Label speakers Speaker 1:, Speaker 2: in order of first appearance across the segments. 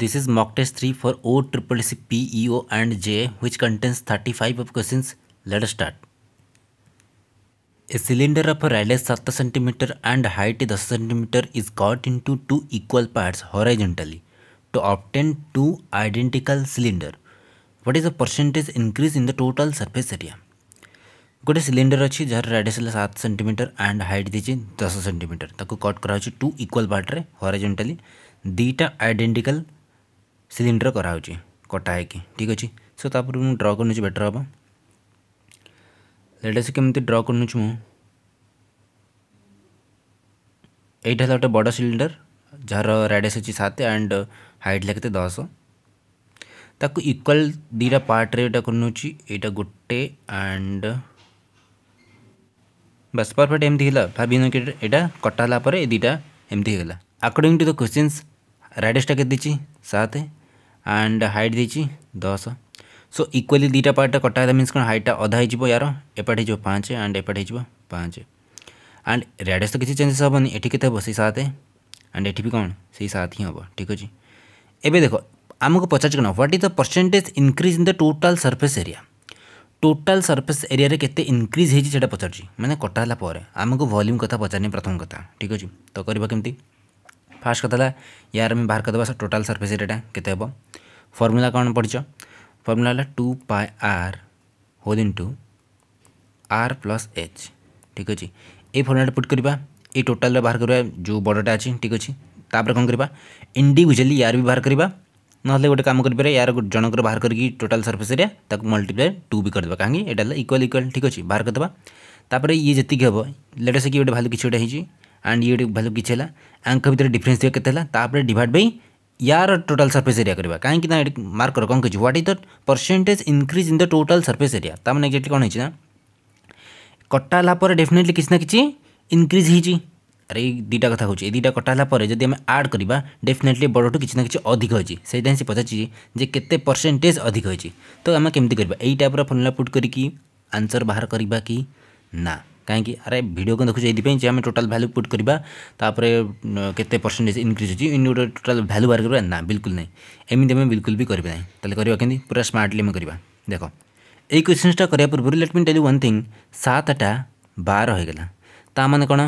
Speaker 1: This is mock test three for O triple C P E O and J which contains thirty five of question let start a cylinder of radius सात centimetre and height दस centimetre is cut into two equal parts horizontally to obtain two identical cylinder what is the percentage increase in the total surface area गोटे cylinder अच्छी जहाँ radius है सात centimetre and height दीजिए दस centimetre ताको cut कर two equal पार्ट्रे हरजेटाली दुटा आइडेटिकाल সিলিন্ডর করা হচ্ছে কটা হয়েকি ঠিক আছে সো তাপরে মু ড্র করে নেছি বেটর হব লেটেস্ট কেমতি ড্র করে নেছি মু এইটা হল গোটে বড় সিলিন্ডর যার রেডিয়াস হচ্ছে সাত অ্যান্ড হাইট লাগতে দশ তাকে ইকুয়াল দুইটা পার্টরে এটা করে নেছি এইটা গোটে অ্যান্ড বাস পারফেক্ট এমতি হল ভাবি এটা কটা হলা পরে এই দুইটা এমতি হয়ে গেল আকর্ডিং টু দ কোশ্চিন্স রাডিয়াসটা কেতে দিচ্ছি সাত ଆଣ୍ଡ ହାଇଟ୍ ଦେଇଛି ଦଶ ସୋ ଇକ୍ୱାଲି ଦୁଇଟା ପାର୍ଟଟା କଟା ହେଲା ମିନ୍ସ କ'ଣ ହାଇଟ୍ଟା ଅଧା ହେଇଯିବ ୟାର ଏପାଟ ହେଇଯିବ ପାଞ୍ଚ ଆଣ୍ଡ ଏପାଟ ହେଇଯିବ ପାଞ୍ଚ ଆଣ୍ଡ ରାଡ଼ିୟସ୍ ତ କିଛି ଚେଞ୍ଜେସ୍ ହେବନି ଏଠି କେତେ ହେବ ସେଇ ସାତ ଆଣ୍ଡ ଏଠି ବି କ'ଣ ସେଇ ସାତ ହିଁ ହେବ ଠିକ୍ ଅଛି ଏବେ ଦେଖ ଆମକୁ ପଚାରୁଛି କ'ଣ what is the percentage increase in the total surface area total surface ଏରିଆରେ କେତେ ଇନକ୍ରିଜ୍ ହେଇଛି ସେଇଟା ପଚାରୁଛି ମାନେ କଟା ହେଲା ପରେ ଆମକୁ ଭଲ୍ୟୁମ୍ କଥା ପଚାରିନି ପ୍ରଥମ କଥା ଠିକ୍ ଅଛି ତ କରିବା କେମିତି ଫାର୍ଷ୍ଟ କଥା ହେଲା ୟାର ଆମେ ବାହାର କରିଦେବା ଟୋଟାଲ୍ ସର୍ଫେସ୍ ଏରିଆଟା କେତେ ହେବ ଫର୍ମୁଲା କ'ଣ ପଡ଼ିଛ ଫର୍ମୁଲା ହେଲା two pi r whole into r plus h ଠିକ୍ ଅଛି ଏଇ ଫର୍ମୁଲାଟା ପୁଟ୍ କରିବା ଏଇ ଟୋଟାଲ୍ର ବାହାର କରିବା ଯେଉଁ ବଡ଼ଟା ଅଛି ଠିକ୍ ଅଛି ତାପରେ କ'ଣ କରିବା ଇଣ୍ଡିଭିଜୁଆଲି ୟାର ବି ବାହାର କରିବା ନହେଲେ ଗୋଟେ କାମ କରିପାରିବା ୟାର ଜଣଙ୍କର ବାହାର କରିକି ଟୋଟାଲ୍ ସର୍ଫେସ୍ ଏରିଆ ତାକୁ ମଲ୍ଟିପ୍ଲାଏ ଟୁ ବି କରିଦେବା କାହିଁକି ଏଇଟା ହେଲା ଇକ୍ୱାଲ୍ ଇକ୍ୱାଲ୍ ଠିକ୍ ଅଛି ବାହାର କରିଦେବା ତାପରେ ଇଏ ଯେତିକି ହେବ ଲେଟେଷ୍ଟ କି ଗୋଟେ ଭାଲ୍ୟୁ କିଛି ଗୋଟେ ହେଇଛି ଆଣ୍ଡ ये ଭାଲ୍ୟୁ तो तो किसी है आंख भितर डिफरेन्स ଦିଅ କେତେ ହେଲା ତାପରେ यार टोटाल सरफेस एरिया करवा कहीं ना मार्क कर कौन कही what is the percentage increase in the total surface area तार मैंने एक्जाक्ट कौन होना कटाला डेफिनेटली किसी ना कि इनक्रीज हो अरे दुटा कथ हो दुटा कटाला जब आम आड करवा डेफिनेटली बड़ू किसी ना कि अधिक अच्छी से पचारे के परसेंटेज अधिक होती तो आम कमी करवा यही फर्मुला पुट करके आंसर बाहर करवा कि ना କାହିଁକି ଆରେ ଭିଡ଼ିଓ କ'ଣ ଦେଖୁଛୁ ଏଇଥିପାଇଁ ଯେ ଆମେ ଟୋଟାଲ୍ ଭ୍ୟାଲ୍ୟୁ ପୁଟ୍ କରିବା ତାପରେ କେତେ ପରସେଣ୍ଟେଜ୍ ଇନକ୍ରିଜ୍ ହେଉଛି ଇନ୍ ଗୋଟେ ଟୋଟାଲ୍ ଭ୍ୟାଲ୍ୟୁ ବାହାର କରିବା ନା ବିଲକୁଲ ନାହିଁ ଏମିତି ଆମେ ବିଲକୁଲ ବି କରିବା ନାହିଁ ତାହେଲେ କରିବା କେମିତି ପୁରା ସ୍ମାର୍ଟଲି ଆମେ କରିବା ଦେଖ ଏଇ କ୍ୱେଶ୍ଚିନ୍ସଟା କରିବା ପୂର୍ବରୁ let me tell one thing ସାତଟା ବାର ହୋଇଗଲା ତା ମାନେ କ'ଣ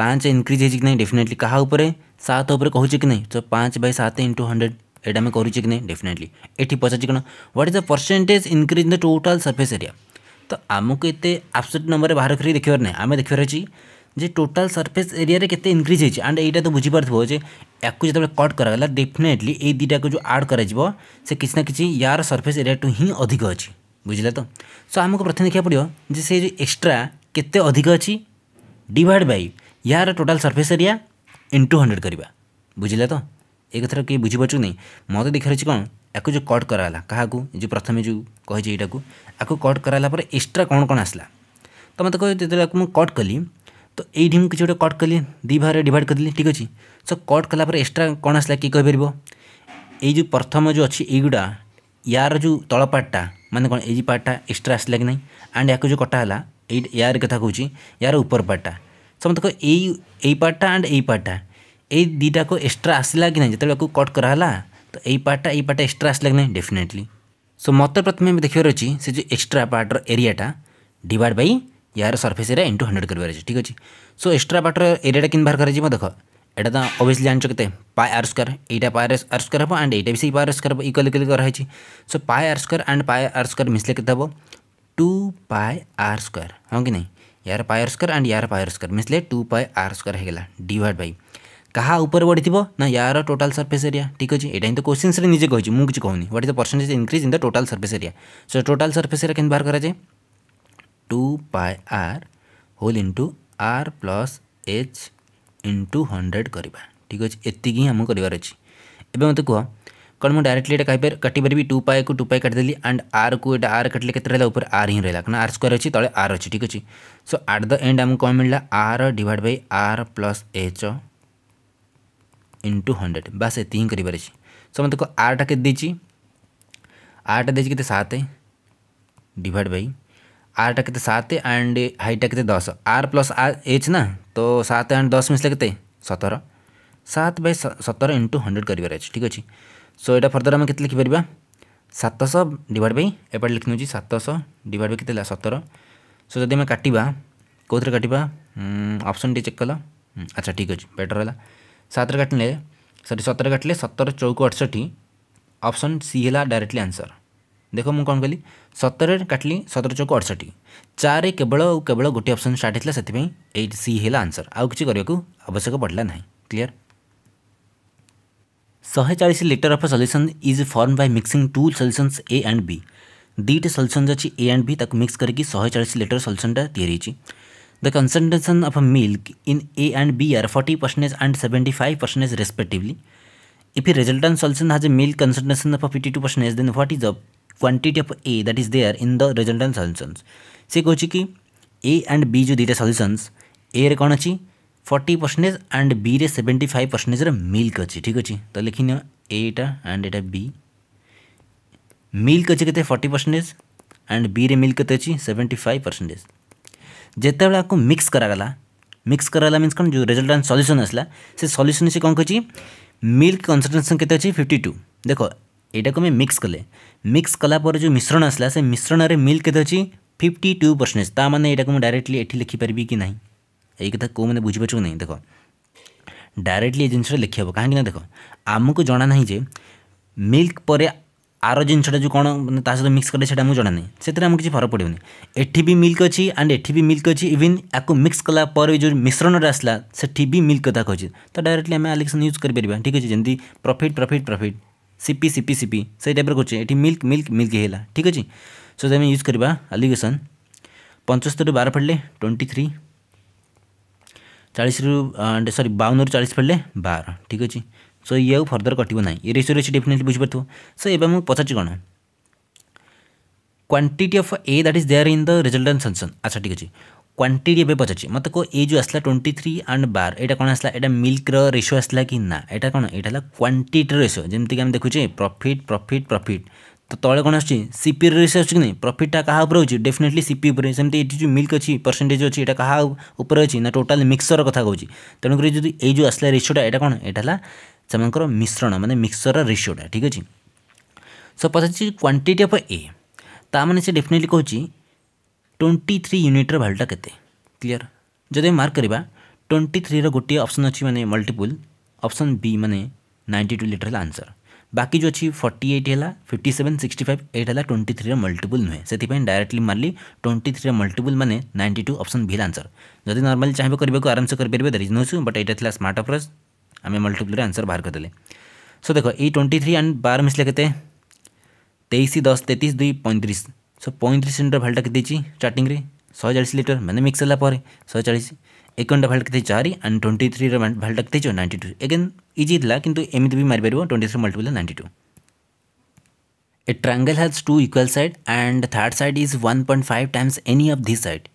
Speaker 1: ପାଞ୍ଚ ଇନକ୍ରିଜ୍ ହେଇଛି କି ନାହିଁ ଡେଫିନେଟଲି କାହା ଉପରେ ସାତ ଉପରେ କହୁଛି କି ନାହିଁ ତ ପାଞ୍ଚ ବାଇ ସାତ ଇଣ୍ଟୁ ହଣ୍ଡ୍ରେଡ଼ ଏଇଟା ଆମେ କରୁଛେ କି ନାହିଁ ଡେଫିନେଟଲି ଏଠି ପଚାରୁଛି କ'ଣ what is the percentage increase in the total surface area तो आमको एत आबसोलिट नंबर बाहर कर देखा ना आम देखार जे टोटल सरफेस एरिया के इनक्रीज होती एंड यहाँ तो बुझीपार थोड़ा जो कट कराला डेफिनेटली दुटा को जो आड करा किसी ना कि यार सर्फेस एरिया टू हिं अधिक अच्छी बुझला तो सो आमको प्रथम देखा पड़ो एक्सट्रा के डिड बै यार total surface area into hundred करवा बुझला तो एक कथा किए बुझीप नहीं मत देखार कौन आपको जो कट कराला क्या जो प्रथम जो कही कट कराला एक्सट्रा कौन कौन आसला तो मत कह कट कली तो ये किसी गोटे कट कली दी भाग डिड कर दिली ठीक अच्छे सो कट कला एक्सट्रा कौन आसला किए कहपर यो प्रथम जो अच्छी युवा यार जो तल पार्टा मानते कौन ये पार्टा एक्सट्रा आसला कि ना आंड या जो कटाला यार कथा कौन यार ऊपर पार्टा समझ कह यार्टा एंड यार्टा यही दुटा को एक्सट्रा आसला कि ना जो कट कराला तो यही पार्टा यही पार्टा एक्सट्रा आसला कि ना डेफिनेटली सो मत प्रथम देखार अच्छे से जो एक्सट्रा पार्टर एरियाटा डिवाइड बै यार सर्फेस एरिया इंटू हंड्रेड कर ठीक अच्छे सो एक्सट्रा पार्टर एरिया किन बाहर कर देख एटा तो अभीयसली जान चे पाए आर स्क्र या पाए आर स्क्र हम एंड ये भी आर पाए स्क्र इक्वल इक्वल रही so pi r square and pi r square मिसले के टू पाए आर स्क्र हाँ कि नहीं यार पाए स्क्र एंड यार पाए स्क्र मिसले टू पाए आर स्क्र होगा डिवाइड बाई কাহা উপরে বড়িথিব না ইয়ার টোটাল সরফেস এরিয়া ঠিক আছে এটা কিন্তু কোশ্চিনসে নিজে কইছি মু কিছু কহনি what is the percentage increase in the total surface area so total surface area কেমন বাহার করা যায় two pi r whole into r plus h into hundred করা ঠিক আছে এতিকি হি আমি করবার অছি এবে মতো কুহ কারণ মু ডাইরেক্টলি এটা কাইপার কাটিপারি টু পাই কু টু পাই কাটিদেলি আন্ড আর কু এটা আর কাটলে কেতে রা উপরে আর হি রা কারণ আর স্কোয়ার অছি তলে আর অছি ঠিক আছে সো আট দ এন্ড আমি কম মিললা r divide by r plus h into hundred बास ये कर समस्त को आरटा के आरटा কে দিয়েছি डिड बै आरटा के सात एंड हाइटा के दस आर प्लस आर एच ना तो सात एंड दस मिसले के सतर सात बै सतर इंटु हंड्रेड कर ठीक अच्छे सो यहाँ फर्दर आम के लिखिपर सतश डिड बै एपटे लिखि नौ सतश डिड बै के सतर सो जदि आम काटा कौन काटा अप्सन टी चेक कल अच्छा ठीक अच्छे बेटर है ସାତରେ କାଟିଲେ ସରି ସତରେ କାଟିଲେ ସତର ଚଉକୁ ଅଠଷଠି ଅପସନ୍ ସି ହେଲା ଡାଇରେକ୍ଟଲି ଆନ୍ସର୍ ଦେଖ ମୁଁ କ'ଣ କଲି ସତରରେ କାଟିଲି ସତର ଚଉକୁ ଅଠଷଠି ଚାରି କେବଳ ଆଉ କେବଳ ଗୋଟିଏ ଅପସନ୍ ଷ୍ଟାର୍ଟ ହେଇଥିଲା ସେଥିପାଇଁ ଏଇଟ୍ ସି ହେଲା ଆନ୍ସର୍ ଆଉ କିଛି କରିବାକୁ ଆବଶ୍ୟକ ପଡ଼ିଲା ନାହିଁ କ୍ଲିଅର୍ ଶହେ ଚାଳିଶ litre of solution is form by mixing two solutions a and b ଦୁଇଟି ସଲ୍ୟୁସନ୍ସ ଅଛି ଏ ଆଣ୍ଡ ବି ତାକୁ ମିକ୍ସ କରିକି ଶହେ ଚାଳିଶ ଲିଟର ସଲ୍ୟୁସନ୍ଟା ତିଆରି ହେଇଛି The concentration of milk in A and B are 40% and 75% respectively. If a resultant solution has a milk concentration of 52%, then what is the quantity of a that is there in the resultant solutions से कहूँ कि ए and B जो दुईटा सल्यूसन्स ए रे कौन अच्छी forty percentage and b रे seventy five percentage milk अच्छी ठीक अच्छे तो लिखिन एटा एंड एटा बी मिल्क अच्छे के फर्टी परसेंटेज एंड बी रे मिल्क के सेवेन्टी फाइव परसेंटेज ଯେତେବେଳେ ଆକୁ ମିକ୍ସ କରାଗଲା ମିକ୍ସ କରାଗଲା ମିନ୍ସ କ'ଣ ଯେଉଁ ରେଜଲ୍ଟ ଆଣ୍ଡ ସଲ୍ୟୁସନ୍ ଆସିଲା ସେ ସଲ୍ୟୁସନ୍ ସେ କ'ଣ କହିଛି ମିଲ୍କ କନ୍ସନ୍ଟ୍ରେସନ୍ କେତେ ଅଛି ଫିଫ୍ଟି ଟୁ ଦେଖ ଏଇଟାକୁ ଆମେ ମିକ୍ସ କଲେ ମିକ୍ସ କଲା ପରେ ଯେଉଁ ମିଶ୍ରଣ ଆସିଲା ସେ ମିଶ୍ରଣରେ ମିଲ୍କ କେତେ ଅଛି ଫିଫ୍ଟି ଟୁ ପରସେଣ୍ଟେଜ୍ ତା ମାନେ ଏଇଟାକୁ ମୁଁ ଡାଇରେକ୍ଟଲି ଏଠି ଲେଖିପାରିବି କି ନାହିଁ ଏଇ କଥା କେଉଁମାନେ ବୁଝିପାରୁଛୁ କି ନାହିଁ ଦେଖ ଡାଇରେକ୍ଟଲି ଏ ଜିନିଷଟା ଲେଖିହେବ କାହିଁକି ନା ଦେଖ ଆମକୁ ଜଣା ନାହିଁ ଯେ ମିଲ୍କ ପରେ ଆର ଜିନିଷଟା ଯେଉଁ କ'ଣ ମାନେ ତା ସହିତ ମିକ୍ସ କଲେ ସେଇଟା ଆମକୁ ଜଣା ନାହିଁ ସେଥିରେ ଆମକୁ କିଛି ଫରକ ପଡ଼ିବନି ଏଠି ବି ମିଲ୍କ ଅଛି ଆଣ୍ଡ ଏଠି ବି ମିଲ୍କ ଅଛି ଇଭିନ୍ ଆକୁ ମିକ୍ସ କଲା ପରେ ଯେଉଁ ମିଶ୍ରଣରେ ଆସିଲା ସେଠି ବି ମିଲ୍କ କଥା କହିଛି ତ ଡାଇରେକ୍ଟଲି ଆମେ ଆଲେକ୍ସନ୍ ୟୁଜ୍ କରିପାରିବା ଠିକ୍ ଅଛି ଯେମିତି profit profit profit CP CP CP ସେଇ ଟାଇପ୍ର କରୁଛେ ଏଠି ମିଲ୍କ ମିଲ୍କ ମିଲ୍କ ହେଇଗଲା ଠିକ୍ ଅଛି ସୋ ଯଦି ଆମେ ୟୁଜ୍ କରିବା ଆଲିଗେସନ୍ ପଞ୍ଚସ୍ତରୀରୁ ବାର ଫେଡ଼ିଲେ ଟ୍ୱେଣ୍ଟି ଥ୍ରୀ ଚାଳିଶରୁ ସରି ବାଉନରୁ ଚାଳିଶ ଫେଡ଼ିଲେ ବାର ଠିକ୍ ଅଛି ସୋ ଇଏ ଆଉ ଫର୍ଦର କଟିବ ନାହିଁ ଏ ରେସିଓ ରେସିଓ ଡେଫିନେଟଲି ବୁଝିପାରୁଥିବ ସୋ ଏବେ ମୁଁ ପଚାରୁଛି କ'ଣ quantity of a that is there in the resultant solution ଆଚ୍ଛା ଠିକ୍ ଅଛି କ୍ୱାଣ୍ଟିଟି ଏବେ ପଚାରୁଛି ମୋତେ କେଉଁ ଏଇ ଯେଉଁ ଆସିଲା ଟ୍ୱେଣ୍ଟି ଥ୍ରୀ ଆଣ୍ଡ ବାର ଏଇଟା କ'ଣ ଆସିଲା ଏଇଟା ମିଲ୍କର ରେସିଓ ଆସିଲା କି ନା ଏଇଟା କ'ଣ ଏଇଟା ହେଲା କ୍ୱାଣ୍ଟିଟିର ରେସିଓ ଯେମିତିକି ଆମେ ଦେଖୁଛେ ପ୍ରଫିଟ୍ ପ୍ରଫିଟ୍ ପ୍ରଫିଟ୍ ତ ତଳେ କ'ଣ ଆସୁଛି ସିପିର ରେସିଓ ଆସୁଛି କି ନାହିଁ ପ୍ରଫିଟ୍ଟା କାହା ଉପରେ ହେଉଛି ଡେଫିନେଟଲି ସିପି ଉପରେ ସେମିତି ଏଠି ଯେଉଁ ମିଲ୍କ ଅଛି ପରସେଣ୍ଟେଜ୍ ଅଛି ଏଇଟା କାହା ଉପରେ ଅଛି ନା ଟୋଟାଲ୍ ମିକ୍ସର କଥା କହୁଛି ତେଣୁକରି ଯଦି ଏଇ ଯେଉଁ ଆସିଲା ରେସିଓଟା ଏଇଟା କ'ଣ ଏଇଟା ହେଲା सेमकर मिश्रण मानते मिक्सर रेसीोटा ठीक अच्छे सो पचास क्वांटीट अफ ए मैंने से डेफिनेटली कह ट्वेंटी थ्री यूनिट्र भाल्यूटा केयर जदि मार्क करवा ट्वेंटी थ्री रोटे अप्सन अच्छी मानते मल्टीपुल अप्सन बी माने नाइंटी टू लिटर आंसर बाकी जो अच्छी फर्टी एट है fifty seven sixty five eight है ट्वेंटी थ्री मल्टीपुल नुहे डायरेक्टली मार्ली ट्वेंटी थ्री मल्टीपुल मैंने नाइंटी टू अप्सन भी आंसर जदि नर्माली चाहिए करके आराम से करेंगे दर इज नो सू बट यहाँ स्मार्ट अप्रोच आम मल्टीप्लाई आंसर बाहर करदे सो देख य ट्वेंटी थ्री एंड बार मिसले के तेईस दस तेतीस दुई पैंतीस सो पैंतीस लिटर भाल्टा के स्टार्टिंग शहे चालीस लिटर मैंने मिक्स है शहे चालीस घंटा भैल्यू के चार एंड ट्वेंटी थ्री भाल्टा के नाइंटी टू एगेन इजी था कि एमती भी मारिपर twenty three multiply ninety two a triangle has two equal side and third side is one point five times any of this side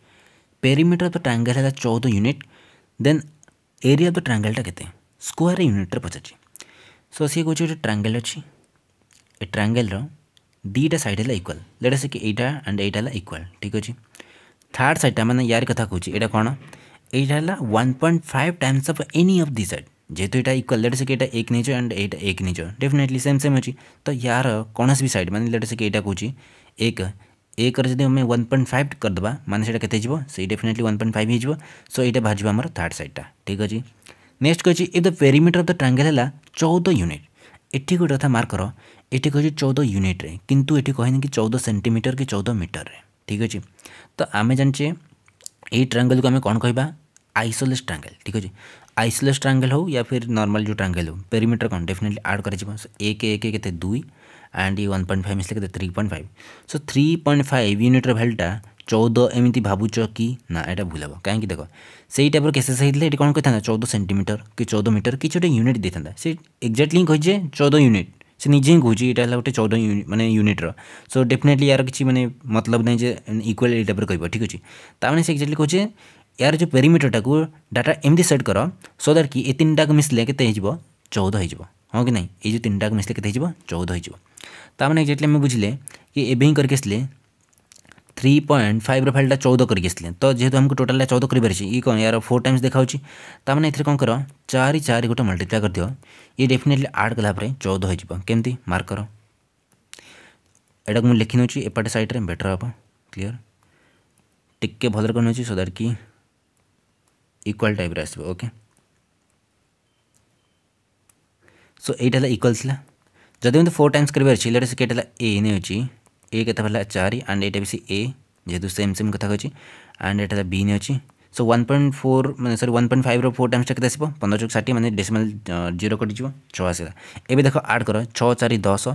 Speaker 1: perimeter triangle has 14 unit. Then area of the triangle टा square यूनिट्रे पचार so सी कौन गोटे ट्रांगेल अच्छी ट्रांगेल रुईटा sad है equal जेटा सी एटा and यहाँ है इक्वाल ठीक अच्छे थार्ड सैडटा मैंने यार कथ कौन यहाँ कौन यहाँ है one point five times of any of the side जेहतु यहाँ इक्वाल लेट से यहाँ एक नहींचो एंड यहाँ एक नहींचो डेफिनेटली सेम सेम अच्छी तो यार कौन भी सैड मैंने लेट से यहाँ कौन एक एक जी हमें वन पॉइंट फाइव करदे मैंने से डेफिनेटली वन पॉइंट फाइव होती बाहर आम थार्ड सैडटा ठीक अच्छे नेक्स्ट कहे if the perimeter of the triangle है चौदह यूनिट एटी गोटे कथ मार्क ये कहे चौदह यूनिट्रे कि कहीं कि चौदह सेन्टीमिटर कि चौदह मीटर ठीक अच्छे तो आम जानचे ये ट्रांगल को आम कौन कह आइसोलेस ट्रांगल ठीक अच्छे आइसोलेस ट्रांगल हो या फिर नॉर्मल जो ट्रांगल हो पेरीमीटर कौन डेफिनेटली आड कर एक एक कैसे दुई एंड ये वन पॉइंट फाइव मिसले के three point five so three point five यूनिट्र भैल्यूटा चौदह एमती भाव कि ना यहाँ भूल हम कहीं देख से ही टाइप केसेस होते कौन कही था चौदह सेमिटर कि चौदह मीटर कि यूनिट दे था सी एक्जाक्टली कही चौदह यूनिट से निजे ही कहूँ यहाँ गोटे चौदह यूनिट मैंने यूनिट्र सो डेफिनेटली यार किसी मैंने मतलब ना इक्वाल ये टाइप कह ठीक अच्छे तेज़ एक्जाक्टली कहे यार जो पेरीमिटरटा टाक डाटा एमती सेट कर सो दैट कि ये तीन टाक मिसले के चौदह हो हाँ कि नहीं ये तीन टाक मिसले के चौदह मैंने एक्जाक्टली बुझे कि एवं ही करके थ्री पॉइंट फाइव रहा चौदह करके आसते तो जेहे आमको टोटाल चौदह कर पारे ये कौन यार फोर टाइम्स देखा ये कौन कर चार चार गोटे मल्टीप्लाई कर दिव ये डेफिनेटली आड कलापुर चौदह होमती मार्कर यटा मुझे लिखि नौ एपटे सैड्रे बेटर हम क्लीयर टिके भल सो दैट कि इक्वाल टाइप आस सो यहाँ इक्वाल जदि मतलब फोर टाइम्स करेंगे लेटेस्ट के ए नहीं ए कथा बहला चार एंड एटा भी ए जेहतु सेम सेम कथा कहे एंड एट बी नहीं सो वन पॉइंट फोर मैं सरी वन पॉइंट फाइव रोर टाइम्स के आसो पंद्रह चौक षाठी मैंने डेसिमल जीरो कटिज छः आसा देख आड कर छः चार दस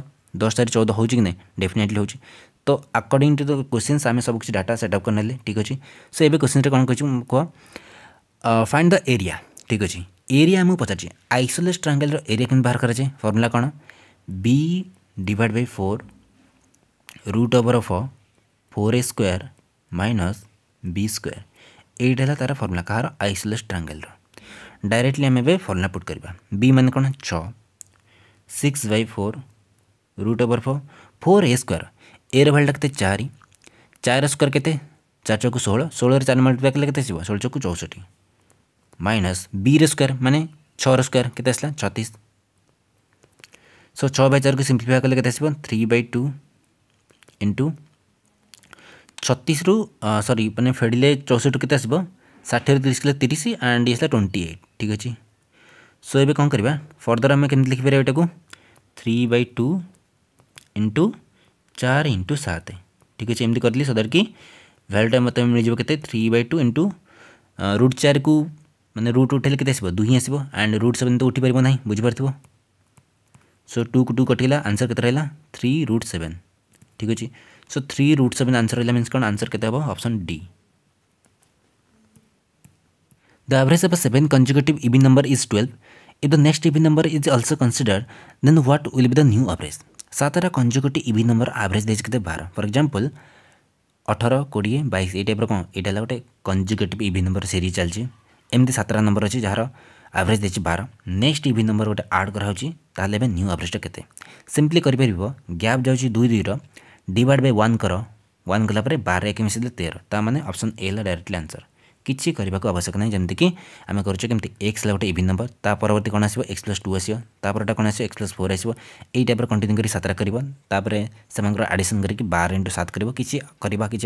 Speaker 1: दस चार चौदह हो नहीं डेफिनेटली हूँ तो अकॉर्डिंग टू द क्वेश्चन आम सब कुछ डाटा सेटअप कर ना ठीक अच्छे सो ए क्वेश्चन कौन कह फाइंड द एरिया ठीक अच्छे एरिया मुझे पचार आइसोलेस ट्रांगेल एरिया कमी बाहर कर फर्मूला कौन b divided by four root over of four a square minus b square यहाँ तार फर्मुला कह रहा ट्रांगेल डायरेक्टली आम ए फर्मुला पुट करवा बी मान कौन छ six by four root over four four a square a रैल्यूटा के चार चार स्क्वयर के चार चौक षोह षोह चार मल्टीप्लाइ कले कैसे षोह चौक चौसठ माइनस बी रक्र मानने छर स्क्वयर के छतीस सो छः बै चार को सीम्प्लीफाए कले कैसे थ्री बै टू इंटु छतीस रु सरी मैंने फेड़िले चौसठ के षाठी तीस तीस एंड ये ट्वेंटी एट ठीक अच्छे सो ए कौन करवा फर्दर आम के लिखिपर ये थ्री बै टू इंटु चार इंटु सात ठीक अच्छे एमती करी सदर कि भैल्यूटा मत मिल जाए three by two into root चार को मैंने रुट उठे के दुई आस रुट सेवेन तो उठी पार्बना बुझीपार सो टू को टू कटिगला आंसर के थ्री रुट सेवेन ठीक अच्छे so three root seven answer रहा मीनस कौन आंसर के option d the average of seven conjugate even number is twelve if the next even number is also consider then what will be the new average सतटा conjugate even number average देखिए देते बार फर example अठर कोड़े बैस ये type कौन ये गोटे conjugate even number series चलती एमती सतटा नंबर अच्छी जार आवरेज देती बार नेक्स्ट इवि नंबर गोटे आड कराऊँच न्यू आवरेजा केिम्पली करपर ग्याप जा दुई दुईर डिवाइड बै वन कर वन गलापर बार एक मिस तेर मैंने अप्सन ए डायरेक्टली आंसर किसी करने को आवश्यक ना जमीक आम करें एक्स ला गोटे इन नंबर तपरवर्त कौन आस प्लस टू आसपा कौन आस प्लस फोर आसो यही टाइप कंटिन्यू कर सतटा करपर से आडिशन करके बार इंटू सात कर किसी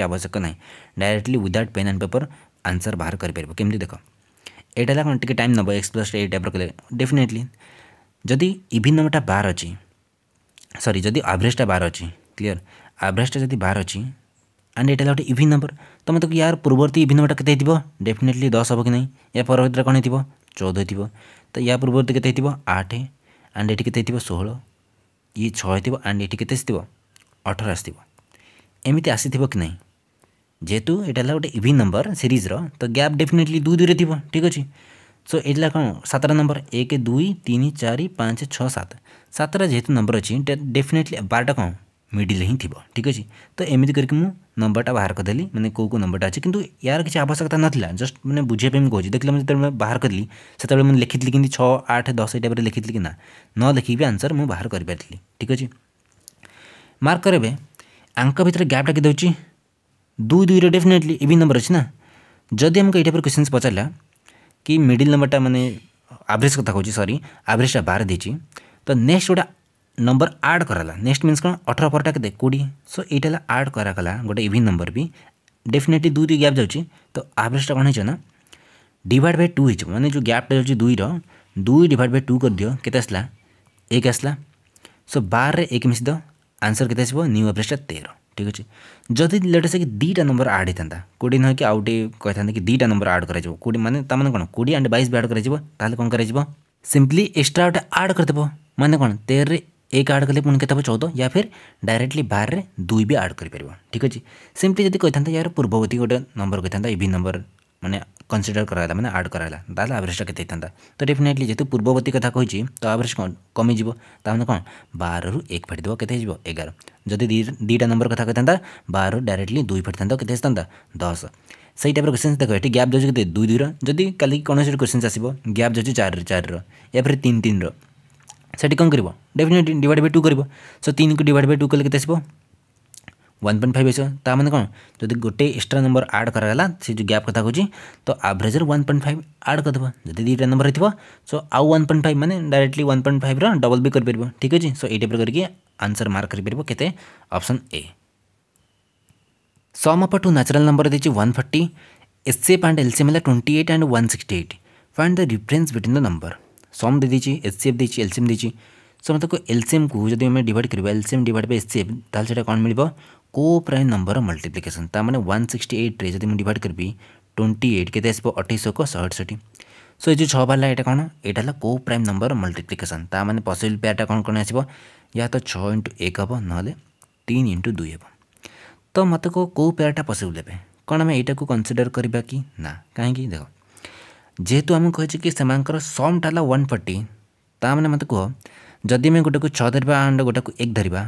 Speaker 1: आवश्यक ना directly without pen and paper answer बाहर करमी देख एटा कौन टे टाइम नब एक्स प्लस ए टाइप कले डेफिनेटली जदि इभिन नंबरटा बार अच्छी सरी जदि आभरेजा बार अच्छी क्लीयर ଆଭରେଜଟା ଯଦି ବାର ଅଛି ଆଣ୍ଡ ଏଇଟା ହେଲା ଗୋଟେ ଇଭିନ୍ ନମ୍ବର ତୁମେ ତାକୁ ୟାର ପୂର୍ବବର୍ତ୍ତୀ ଇଭିନ୍ ନମ୍ବରଟା କେତେ ହେଇଥିବ ଡେଫିନେଟଲି ଦଶ ହେବ କି ନାହିଁ ୟା ପରବର୍ତ୍ତୀଟା କ'ଣ ହେଇଥିବ ଚଉଦ ହେଇଥିବ ତ ୟା ପୂର୍ବବର୍ତ୍ତୀ କେତେ ହେଇଥିବ ଆଠ ଆଣ୍ଡ ଏଠି କେତେ ହେଇଥିବ ଷୋହଳ ଇଏ ଛଅ ହେଇଥିବ ଆଣ୍ଡ ଏଠି କେତେ ଆସିଥିବ ଅଠର ଆସିଥିବ ଏମିତି ଆସିଥିବ କି ନାହିଁ ଯେହେତୁ ଏଇଟା ହେଲା ଗୋଟେ ଇଭିନ୍ ନମ୍ବର ସିରିଜ୍ର ତ ଗ୍ୟାପ୍ ଡେଫିନେଟଲି ଦୁଇ ଦୁଇରେ ଥିବ ଠିକ୍ ଅଛି ସୋ ଏଇଟା ହେଲା କ'ଣ ସାତଟା ନମ୍ବର ଏକ ଦୁଇ ତିନି ଚାରି ପାଞ୍ଚ ଛଅ ସାତ ସାତଟା ଯେହେତୁ ନମ୍ବର ଅଛି ଡେଫିନେଟଲି ବାରଟା କ'ଣ ମିଡ଼ିଲ୍ ହିଁ ଥିବ ଠିକ୍ ଅଛି ତ ଏମିତି କରିକି ମୁଁ ନମ୍ବରଟା ବାହାର କରିଦେଲି ମାନେ କେଉଁ କେଉଁ ନମ୍ବରଟା ଅଛି କିନ୍ତୁ ୟାର କିଛି ଆବଶ୍ୟକତା ନଥିଲା ଜଷ୍ଟ ମାନେ ବୁଝିବା ପାଇଁ ମୁଁ କହୁଛି ଦେଖିଲା ମୁଁ ଯେତେବେଳେ ବାହାର କଲି ସେତେବେଳେ ମୁଁ ଲେଖିଥିଲି କିନ୍ତୁ ଛଅ ଆଠ ଦଶ ଏଇ ଟାଇପ୍ରେ ଲେଖିଥିଲି କି ନା ନ ଲେଖିକି ବି ଆନ୍ସର୍ ମୁଁ ବାହାର କରିପାରିଥିଲି ଠିକ୍ ଅଛି ମାର୍କ କରିବେ ଆଙ୍କ ଭିତରେ ଗ୍ୟାପ୍ଟା କି ଦେଉଛି ଦୁଇ ଦୁଇରେ ଡେଫିନେଟଲି ଇଭିନ୍ ନମ୍ବର ଅଛି ନା ଯଦି ଆମକୁ ଏଇ ଟାଇପ୍ର କ୍ୱେଶ୍ଚିନ୍ସ ପଚାରିଲା କି ମିଡ଼ିଲ୍ ନମ୍ବରଟା ମାନେ ଆଭରେଜ୍ କଥା କହୁଛି ସରି ଆଭରେଜଟା ବାର ଦେଇଛି ତ ନେକ୍ସଟ ଗୋଟେ नंबर आड कराला नेक्स्ट मीन कौन अठर पर केते कोड़े सो यहाँ आड कराला गोटे इभिन नंबर भी डेफिनेटली दुई दुई गैप जा तो आवरेजा कौन हो ना डिवाइड बाय टू हो मैंने जो गैपटा जा दुईर दुई डिड बाय टू कर दि के आसला एक आसला सो बार एक मिस दो आंसर के न्यू आवरेजा तेर ठीक अच्छे जदि लेटेस्ट कि दुईटा नंबर आड होता कोड़े नुहे कि आउटे कही था कि दुईटा नंबर आड कर मैंने तमें कौन कोड़े एंड बैस भी आड कर कौन कर सिंपली एक्सट्रा गोटे आड करदेव मैंने कौन तेरह एक ଆଡ଼୍ କଲେ ପୁଣି କେତେ ହେବ ଚଉଦ ୟା ଫିର୍ ଡାଇରେକ୍ଟଲି ବାରରେ ଦୁଇ ବି ଆଡ଼୍ କରିପାରିବ ଠିକ୍ ଅଛି ସେମିତି ଯଦି କହିଥାନ୍ତା ୟାର ପୂର୍ବବର୍ତ୍ତୀ ଗୋଟେ ନମ୍ବର କହିଥାନ୍ତା ଇଭି ନମ୍ବର ମାନେ କନସିଡ଼ର କରାଗଲା ମାନେ ଆଡ଼୍ କରାଗଲା ତାହେଲେ ଆଭରେଜଟା କେତେ ହେଇଥାନ୍ତା ତ ଡେଫିନେଟଲି ଯେହେତୁ ପୂର୍ବବର୍ତ୍ତୀ କଥା କହିଛି ତ ଆଭରେଜ କ'ଣ କମିଯିବ ତାହେଲେ କ'ଣ ବାରରୁ ଏକ ଫାଟିଦେବ କେତେ ହେଇଯିବ ଏଗାର ଯଦି ଦୁଇଟା ନମ୍ବର କଥା କହିଥାନ୍ତା ବାରରୁ ଡାଇରେକ୍ଟଲି ଦୁଇ ଫାଟିଥାନ୍ତା କେତେ ଆସିଥାନ୍ତା ଦଶ ସେଇ ଟାଇପ୍ର କ୍ୱେଶ୍ଚିନ୍ସ ଦେଖ ଏଠି ଗ୍ୟାପ୍ ଯାଉଛି କେତେ ଦୁଇ ଦୁଇର ଯଦି କାଲି କୌଣସି କ୍ୱେଶ୍ଚିନ୍ସ ଆସିବ ଗ୍ୟାପ୍ ଯାଉଛି ଚାରିରୁ ଚାରିର ୟା ଫେରେ ତିନି ତିନିର सेठ कौन कर डेफिनेटली डिवाइड बै टू कर सो तीन को डिवाइड बै टू कले कैसे वन पॉइंट फाइव आसता मैंने कौन जो गोटे एक्सट्रा नंबर आड कराला से जो गैप कथा कहूँ तो आभरेजर वन पॉइंट फाइव आड करदे जब दुटा नंबर रही सो आउ वन पॉइंट फाइव मैंने डायरेक्टली वन पॉइंट फाइव रबल भी कर ठीक अच्छे सो ये करके आंसर मार्क करते option A sum of two natural number देती one forty HCF and LCM twenty eight and one sixty eight find the difference between the number sum दे दीजिए एच सी एफ दे एलसीएम दे समस्त मतलब को एलसीएम को जब डिड कर एलसीएम डिड बाय एच सी एफ तेल से कौन मिले को प्राइम नंबर मल्टीप्लिकेसन मैंने वन सिक्सट एट्रे जब डिड करी ट्वेंटी एट के अठाई को शहे अठसठी सो ये जो छः बाहर ये कौन एटा को प्राइम नंबर मल्टीप्लिकेसन मैंने पसिबल पेयरटा कौन कौन आसो तो छः इंटु एक हे तो मतलब ना तीन इंटु दुई हम तो मत को पेयरटा पसिबल कौन आम यू कनसीडर करवा कि ना कहीं देख যেহেতু আমি কইছি কি সেমানকর সমটা হল ওয়ান ফর্টি তা মানে মতো কুহ যদি আমি গোটাকু ছ ধরিবা আন্ড গোটাকু এক ধরিবা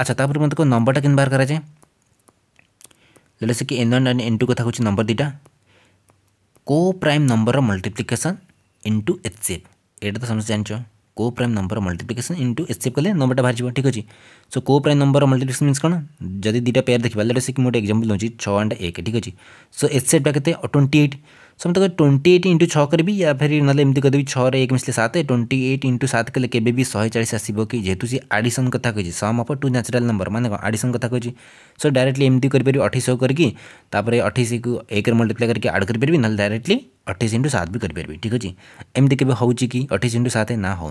Speaker 1: আচ্ছা তাপরে মতো কুহ নম্বরটা কেন বাহার করা যায় যেটা সে কি n one and n two কথা কুচি নম্বর দুইটা কো প্রাইম নম্বরর মল্টিপ্লিকেসন ইন্টু এচ সিএফ এটা তো সমস্ত জানিছ কো prime number multiplication into H CF কলে নম্বরটা বাহার যাব ঠিক আছে সো কো প্রাইম নম্বর মল্টিপ্লিকেসন মিন্স কোণ যদি দুইটা পেয়ার দেখিবা লেট সে কি মোটে এক্সাম্পল নেছি ছ আন্ড এক ঠিক আছে সো এচ সিএফটা কেতে twenty eight so twenty eight into छः करी या फिर ना एमती कदे छः एक मिसले सात ट्वेंटी एट इंटू सात कले के भी शहे चालीस आस कि जेहतु सी आडिशन कथा कही sum of two natural number मैंने कौन आडिशन कथा कही सो डायरेक्टली एमती कर सौ करके अठी को एक मल्टीप्लाई करके आड करी ना डायरेक्टली अठाई इंटू सात भी करें ठीक अच्छे एमती केवे हो कि अठाईस इंटू सात ना हो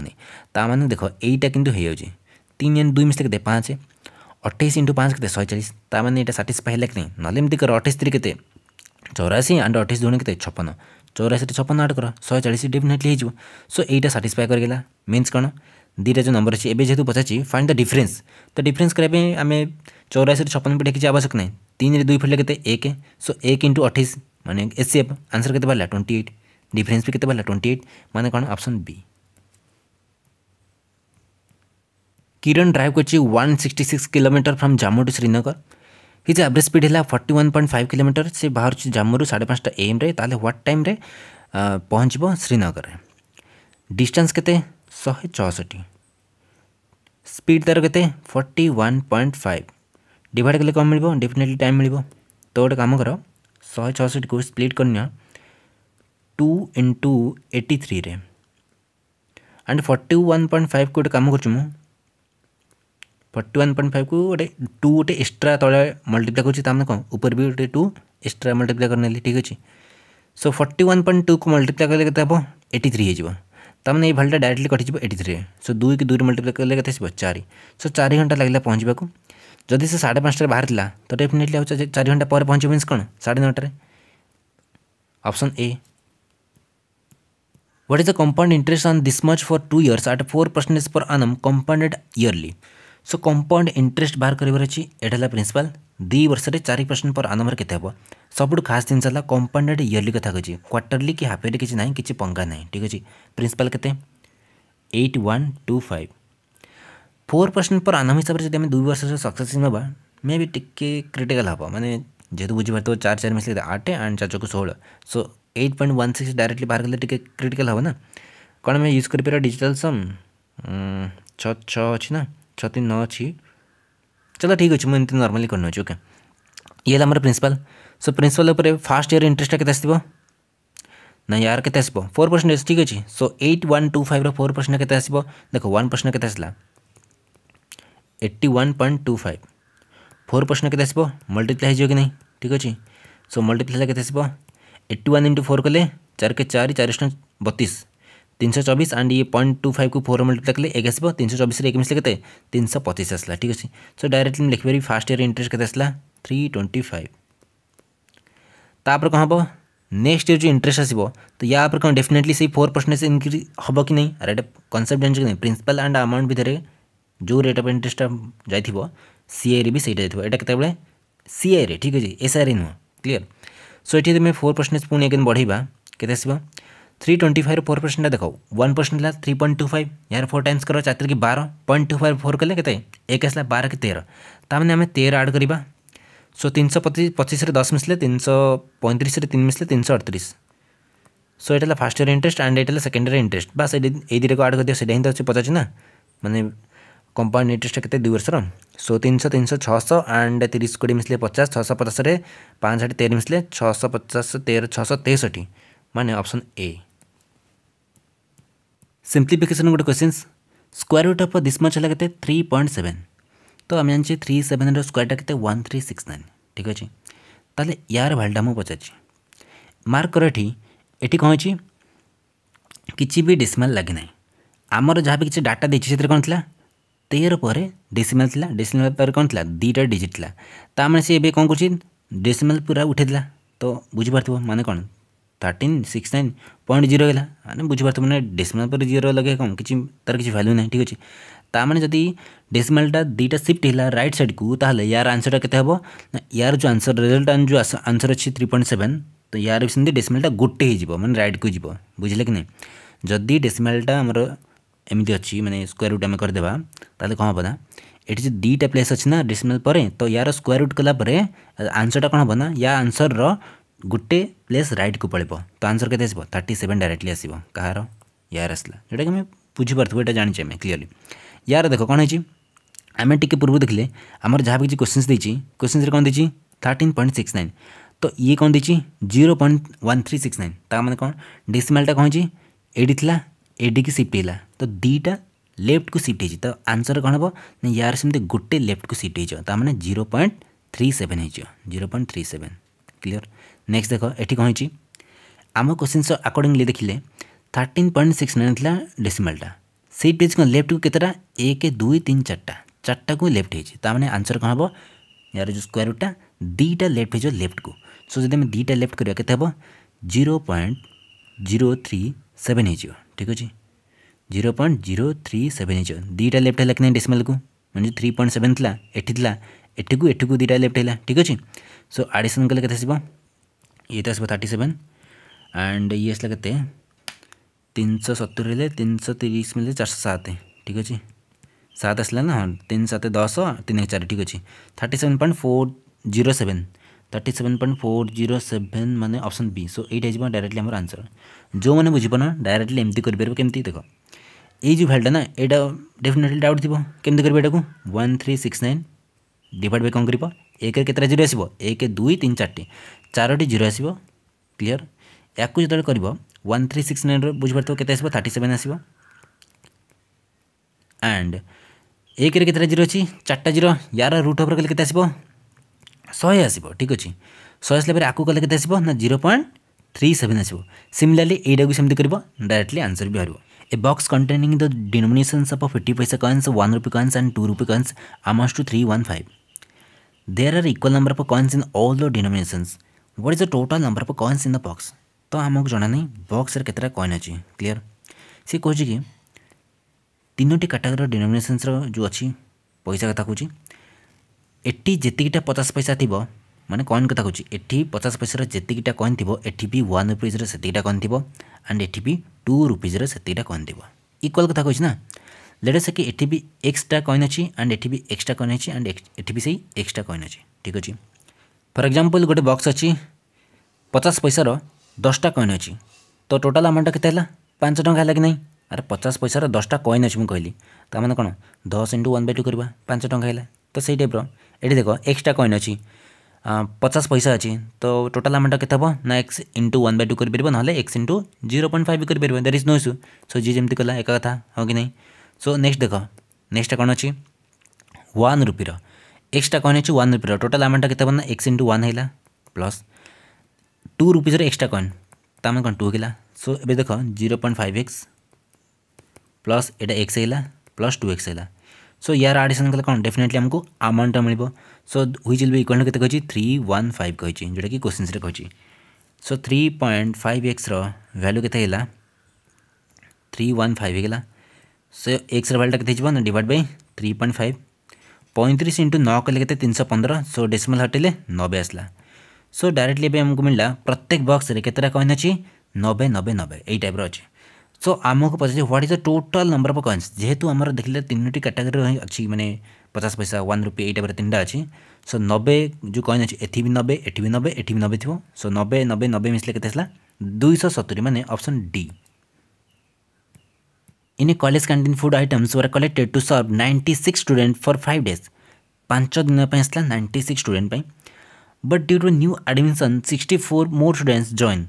Speaker 1: मैंने देख यहीटा कितु हो तीन एंड दुई मिसले पाँच अठाईस इंटू पाँच के शहे चालीस मैंने यहाँ साटिस्फाई है कि ना एमती कर अठाईस तीन के चौराशी आंड अठाईस दुणे के छपन चौरासी छपन आठ कर शहे चालीस डेफिनेटली हो सो यहाँ साटिसफाए करगला मीन्स कौन दुटा जो नंबर अच्छी एवं जेहतु पचार फाइंड द डिफरेन्स तो डिफरेन्स करने आम चौरासी छपन पे किसी आवश्यक ना तीन दुई फिर के एक सो एक इंटू अठाईस मैंने एस एफ आंसर के बाहर ट्वेंटी एट डिफरेन्स भी के ट्वेंटी एट मैंने कौन ऑप्शन बी किरण ड्राइव कर sixty six kilometer from Jammu to Srinagar his average speed है forty one point five kilometer से बाहर जम्मू साढ़े पाँचटा एम रे ताले टाइम रे पहुँचब श्रीनगर डिस्टेंस के शहे चौसठ स्पीड तार के forty one point five divide कले कम मिल डेफिनेटली टाइम मिल तो गोटे कम कर शहे चौसठ को स्प्लीट कर two into eighty three and forty one point five को गोटे कम करुँ फर्टी वन पॉइंट फाइव को गोटे टू गोटे एक्स्ट्रा तले मल्टीप्लाई करें कौन ऊपर भी गोटे टू एक्सट्रा मल्टीप्लाई करने ठीक अच्छे so forty one point two को मल्टीप्लाई कले हम एट्टी थ्री होने ये भल्टा डायरेक्टली कटिजी एट्टी थ्री सो दुई कि दुई मल्टीप्लाई कले कैसे चार सो चार घंटा लगे पहुँचा जदि से साढ़े पाँच बाहर तो डेफिनेटली आज चार घंटा पर पहुँच मीन कौन साढ़े नौटे option A what is the compound interest on this much for two years at four percentage per annum compounded yearly so compound interest बाहर करार अच्छी एटाला वर्ष से चार परसेंट पर आनमर के सब खास जिन कंपाउंड एट इयरली कथ कहे क्वार्टरली कि हाफ इयरली किसी ना कि पंगा ना ठीक अच्छे प्रिंसिपाल के फोर परसेंट पर आनम हिसाब से दुई वर्ष सक्सेस ना मे भी टी क्रिटिकल हम मैंने जेहतु बुझीपार चार चार मिसले आठ आठ चार चौक षोह so eight point one six directly बाहर करेंगे क्रिटिकल हम ना कौन मैं यूज कर पार डिजिटल सम छ अच्छी ना ଛତି न अच्छी चलो ठीक अच्छे मुझे नर्माली करनौचे ओके ये आम principal so principal first year interest के ना यार के फोर परसेंट ठीक अच्छे so eight one two five रोर परसेंट के देख वन परसेंट के eighty one point two five four percent के मल्टीप्लाई हो नहीं ठीक अच्छे सो मल्टीप्लाई के एट्टी वन इंटू फोर कले चार के चार चार बतीस तीन सौ चौबीस एंड ये पॉइंट टू फाइव को फोर मल्टीप्लाई कले एक आसो तीन सौ चौबीस एक मिसले के तीन सौ पचीस आसला ठीक अच्छे सो डायरेक्टली मुझे लिखिपरि फास्ट इयर इंटरेस्ट कैसे आसला थ्री ट्वेंटी फाइव तापर कह नेक्स्ट इयर जो इंटरेस्ट आसो तो या पर कौन डेफिनेटली से फोर परसेंटेज इनक्रीज हम कि नहीं अरे कनसेप्ट जानते कि प्रिंसिपल एंड आमाउंट भितर जो रेट अफ इंटरेस्ट जा सीआईरे भी सहीटा जाइए यहाँ केतबले सीआईरे ठीक अच्छे एसआईरे नुह क्लीयर सो ये तुम्हें फोर परसेंटेज पुणी एक बढ़ेगा कैसे आसो three twenty five four percent देखो वन परसेंट है थ्री पॉइंट टू फाइव यार फोर टाइम्स कर चार तो की बार पॉइंट टू फाइव फोर कले के एक आसला बार कि तेरह तामें तो आम तेरह आड करवा सो तीन सौ पचीस पचिश दस मिसले तीन सौ पैंतीस तीन मिसले तीन सौ अड़तीस सो यहाँ फास्ट इयर इंटरेस्ट एंड यहाँ सेकेंड इयर इंटरेस्ट बास ये दुटा को आड कर दिया सही तो अच्छे पचास ना मैंने कंपाउंड इंटरेस्ट के दुई वर्षर सो तीन सौ तीन सौ छःश एंड तीस कोड़े मिसले पचास छःश पचास पाँच षाठी तेरह मिसले छःश पचास तेरह छःश तेसठी मानने ऑप्शन ए ସିମ୍ପ୍ଲିଫିକେସନ୍ ଗୋଟେ questions square root of this much ହେଲା କେତେ ଥ୍ରୀ ପଏଣ୍ଟ ସେଭେନ୍ ତ ଆମେ ଜାଣିଛେ ଥ୍ରୀ ସେଭେନ୍ର ସ୍କୋୟାରଟା କେତେ ୱାନ୍ ଥ୍ରୀ ସିକ୍ସ ନାଇନ୍ ଠିକ୍ ଅଛି ତାହେଲେ ୟାର ଭାଲ୍ୟୁଟା ମୁଁ ପଚାରିଛି ମାର୍କ କର ଏଠି ଏଠି କ'ଣ ହେଇଛି କିଛି ବି ଡେସିମାଲ୍ ଲାଗିନାହିଁ ଆମର ଯାହା ବି କିଛି ଡାଟା ଦେଇଛି ସେଥିରେ କ'ଣ ଥିଲା ତେର ପରେ ଡେସିମାଲ୍ ଥିଲା ଡେସିମାଲ୍ ପରେ କ'ଣ ଥିଲା ଦୁଇଟା ଡିଜିଟ୍ ଥିଲା ତା ମାନେ ସେ ଏବେ କ'ଣ କରୁଛି ଡେସିମାଲ୍ ପୁରା ଉଠାଇଦେଲା ତ ବୁଝିପାରୁଥିବ ମାନେ କ'ଣ thirteen six nine point zero ହେଲା ମାନେ ବୁଝିପାରୁଥିବ ମାନେ ଡେସିମାଲ୍ ପରେ ଜିରୋ ଲଗେଇ କ'ଣ କିଛି ତା'ର କିଛି ଭ୍ୟାଲ୍ୟୁ ନାହିଁ ଠିକ୍ ଅଛି ତା'ମାନେ ଯଦି ଡେସିମାଲ୍ଟା ଦୁଇଟା ସିଫ୍ଟ ହେଲା ରାଇଟ୍ ସାଇଡ଼୍କୁ ତାହେଲେ ୟାର ଆନ୍ସର୍ଟା କେତେ ହେବ ନା ୟାର ଯେଉଁ ଆନ୍ସର୍ ରେଜଲ୍ଟ ଯେଉଁ ଆନ୍ସର୍ ଅଛି ଥ୍ରୀ ପଏଣ୍ଟ ସେଭେନ୍ ତ ୟାର ବି ସେମିତି ଡେସିମାଲ୍ଟା ଗୋଟେ ହେଇଯିବ ମାନେ ରାଇଟ୍କୁ ଯିବ ବୁଝିଲେ କି ନାହିଁ ଯଦି ଡେସିମାଲ୍ଟା ଆମର ଏମିତି ଅଛି ମାନେ ସ୍କୋୟାର ରୁଟ୍ ଆମେ କରିଦେବା ତାହେଲେ କ'ଣ ହେବ ନା ଏଠି ଯେଉଁ ଦୁଇଟା ପ୍ଲେସ୍ ଅଛି ନା ଡେସିମାଲ୍ ପରେ ତ ୟାର ସ୍କୋୟାର ରୁଟ୍ କଲା ପରେ ଆନ୍ସର୍ଟା କ'ଣ ହେବ ନା ୟା ଆନ୍ସର୍ର गोटे प्लेस रईट को पड़े तो आंसर के आसो थर्टी सेवेन डायरेक्टली आसो कहार यार आसला जोटा कि आम बुझीपुव यहाँ आम क्लीअरली यार देख कौन हो आम टी पूर्व देखे आमर जहाँ भी किसी क्वेश्चन देती क्वेश्चन कौन देती थर्टीन पॉइंट सिक्स नाइन तो ये कौन देती zero point one three six nine ता मैंने कौन डेसीमालटा कौन एडी थी एडी की सीफ्ट होगा तो दीटा लेफ्ट को तो सीफ्ट हो तो आंसर कौन हम ना यार सेमती गोटे लेफ्ट को सीफ्ट हो मैंने जीरो पॉइंट थ्री सेवेन हो zero point three seven clear next ଦେଖ ଏଠି କ'ଣ ହେଇଛି ଆମ କୋଶ୍ଚିନ୍ସ ଆକର୍ଡ଼ିଙ୍ଗଲି ଦେଖିଲେ থার্টিন পয়েন্ট সিক্স নাইন লা ডেসিমালটা সেই পেজ কোণ লেফ্ট কেতটা এক দুই তিন চারটা চারটা কু লেফ্ট হয়েছে তার মানে আনসর কম হব ইয়ার যে স্কোয়ার রুটটা দুইটা লেফ্ট হয়ে লেফ্ট কু সো যদি আমি দুইটা লেফ্ট করা কেতে হব zero point zero three seven হয়ে ঠিক আছে zero point zero three seven হয়ে দুইটা লেফ্ট হল কি না ডেসিমাল কু মানে থ্রি পয়েন্ট সেভেন লা এটি লা এটিকু এটিকু দুইটা লেফ্ট হল ঠিক আছে সো আডিশন কলে কেতে আসব ये तो इसका थर्टी सेवन एंड ये इसलिए कहते हैं तीन सौ सत्तर तीन सौ तीस मिले चार सौ सात ठीक अच्छे सात आसला ना हाँ तीन सात दस तीन चार ठीक अच्छे thirty seven point four zero seven thirty seven point four zero seven मैंने ऑप्शन बी सो ये डायरेक्टली आम आंसर जो मैंने ना डायरेक्टली एमती करें देख ये जो ना यहाँ डेफिनेटली डाउट थी केमती कर one three six nine divide by कौन कर एक जीरो आसो एक दुई तीन चार्ट ଚାରୋଟି जीरो आसो କ୍ଲିଅର या ଯେତେବେଳେ କରିବ ୱାନ୍ ଥ୍ରୀ ସିକ୍ସ ନାଇନ୍ର ବୁଝିପାରୁଥିବ କେତେ ଆସିବ ଥାର୍ଟି ସେଭେନ୍ ଆସିବ ଆଣ୍ଡ ଏକରେ କେତେଟା ଜିରୋ ଅଛି ଚାରିଟା ଜିରୋ ୟାର ରୁଟ୍ ଓଭର୍ କଲେ କେତେ ଆସିବ ଶହେ ଆସିବ ଠିକ୍ ଅଛି ଶହେ ଆସିଲା ପରେ ଆକୁ କଲେ କେତେ थ्री सेवेन आसो सिमिलरली एटा सेमती कर डायरेक्टली आंसर भी here a box containing the denominations of fifty paisa coins one rupee coins and two rupee coins amount two three one five there are equal number of coins in all the denominations what is the total number of coins in the box ତ ଆମକୁ ଜଣା ନାହିଁ ବକ୍ସରେ କେତେଟା coin ଅଛି clear ସେ କହୁଛି କି ତିନୋଟି କାଟାଗୋରୀର ଡିନୋମିନେସନ୍ସର ଯେଉଁ ଅଛି ପଇସା କଥା କହୁଛି ଏଠି ଯେତିକିଟା ପଚାଶ ପଇସା ଥିବ ମାନେ କଏନ୍ କଥା କହୁଛି ଏଠି ପଚାଶ ପଇସାର ଯେତିକିଟା କଏନ୍ ଥିବ ଏଠି ବି ୱାନ୍ ରୁପିଜ୍ର ସେତିକିଟା କଏନ୍ ଥିବ ଆଣ୍ଡ ଏଠି ବି ଟୁ ରୁପିଜ୍ର ସେତିକିଟା କଏନ୍ ଥିବ ଇକ୍ୱାଲ୍ କଥା କହୁଛି ନା ଲେଟସ୍ କି ଏଠି ବି ଏକ୍ସଟ୍ରା କଏନ୍ ଅଛି ଆଣ୍ଡ ଏଠି ବି ଏକ୍ସଟ୍ରା କଏନ୍ ଅଛି ଆଣ୍ଡ ଏଠି ବି ସେଇ ଏକ୍ସଟ୍ରା କଏନ୍ ଅଛି ଠିକ୍ ଅଛି ଫର୍ ଏକ୍ଜାମ୍ପଲ୍ ଗୋଟେ ବକ୍ସ ଅଛି ପଚାଶ ପଇସାର ଦଶଟା କଏନ୍ ଅଛି ତ ଟୋଟାଲ୍ ଆମାଉଣ୍ଟଟା କେତେ ହେଲା ପାଞ୍ଚ ଟଙ୍କା ହେଲା କି ନାହିଁ ଆରେ ପଚାଶ ପଇସାର ଦଶଟା କଏନ୍ ଅଛି ମୁଁ କହିଲି ତା'ମାନେ କ'ଣ ଦଶ ଇଣ୍ଟୁ ୱାନ୍ ବାଇ ଟୁ କରିବା ପାଞ୍ଚ ଟଙ୍କା ହେଲା ତ ସେଇ ଟାଇପ୍ର ଏଠି ଦେଖ ଏକ୍ସଟ୍ରା କଏନ୍ ଅଛି ପଚାଶ ପଇସା ଅଛି ତ ଟୋଟାଲ୍ ଆମାଉଣ୍ଟଟା କେତେ ହେବ ନା x into one by two କରିପାରିବ ନହେଲେ x into zero point five କରିପାରିବ there is no issue so ଯିଏ ଯେମିତି କଲା ଏକା କଥା ହଁ କି ନାହିଁ ସୋ ନେକ୍ସଟ ଦେଖ ନେକ୍ସଟଟା କ'ଣ ଅଛି ୱାନ୍ ରୁପିର एक्स्ट्रा कॉन याची वन रुपी टोटाल अमाऊंट किती बनना एक्स इंटू वन येला plus two rupees extra coin तम कौन टू गेला सो ए देख zero point five x plus एटा एक्स होगा प्लस टू एक्स होगा सो यार आडिशन कले कौन डेफिनेटली आमको आमाउंटा मिल सो हुई विल बी इक्वाल टू के थ्री वन फाइव कही जोटा कि क्वेश्चन कही so three point five x value के थ्री वन फाइव होगा सो एक्स रैल्यूटा के divide by three point five पैंतीस इंटू नौ कले के तीन सौ पंद्रह सो डेसीमल हटे नबे आसला सो डायरेक्टली आमको मिलला प्रत्येक बक्स रे केतटा कॉन अच्छी नबे नबे नबे यही टाइप अच्छे सो आमको पचार what is the total number of coins जेहतु आम देखिले तीनो कैटेगरी अच्छी मैंने पचास पैसा वन रुपी यही टाइप तीन अच्छी सो नबे जो कॉन अच्छे एटी भी नबे एटी भी नबे एटी भी नबे थो सो नबे नबे नबे मिसले के सौ सतुरी मैंने option D In a college canteen, food items were collected to serve 96 students for 5 days. ପାଞ୍ଚ ଦିନ ପାଇଁ ଆସିଲା ନାଇଣ୍ଟି ସିକ୍ସ ଷ୍ଟୁଡେଣ୍ଟ ପାଇଁ but due to new admission sixty four more students join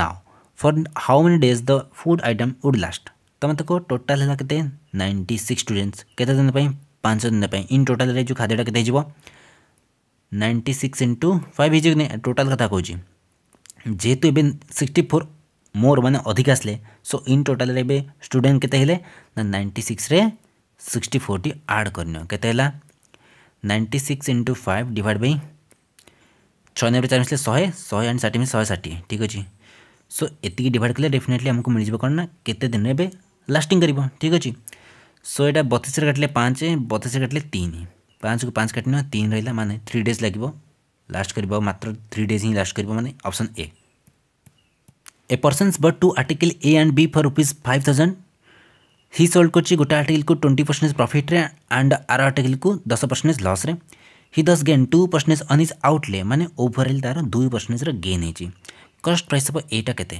Speaker 1: now for how many days the food item would last ତୁମେ ତ କୁହ total ହେଲା କେତେ ନାଇଣ୍ଟି ସିକ୍ସ ଷ୍ଟୁଡେଣ୍ଟସ୍ କେତେ ଦିନ ପାଇଁ ପାଞ୍ଚ ଦିନ ପାଇଁ ଇନ୍ ଟୋଟାଲ୍ରେ ଯେଉଁ ଖାଦ୍ୟଟା କେତେ ହେଇଯିବ ନାଇଣ୍ଟି ସିକ୍ସ ଇଣ୍ଟୁ ଫାଇଭ୍ ହେଇଯିବ କି ନାହିଁ ଟୋଟାଲ୍ କଥା କହୁଛି ଯେହେତୁ ଏବେ ସିକ୍ସଟି ଫୋର୍ मोर मान अधिक आसले so in total a student के नाइंटी सिक्स सिक्सटी फोर टी आड करनी ninety six into five divide by छः चार मिसले शहे शहे एंड षाठी मिस शहे षाठी ठीक अच्छे सो एति डिड कले डेफिनेटली आमको मिल जाए कौन ना केते दिन एवं लास्टिंग कर ठीक अच्छे सो यहाँ बतीस काटिले पाँच बतीस काटिले तीन पाँच को पाँच काटने तीन रहा मानने थ्री डेज लगे लास्ट कर मात्र थ्री डेज ही लास्ट कर मानने option A a persons bought two article A and B for rupees five thousand he sold कर गोटे आर्टिकल को ट्वेंटी परसेंटेज प्रफिट्रे एंड आर आर्टिकल को दस परसेंटेज लस्रे हि दस गेन टू परसेंटेज अन् इज आउटले मैंने ओभरअल तार दुई परसेंटेज गेन होती कस्ट प्राइस हम यहाँ के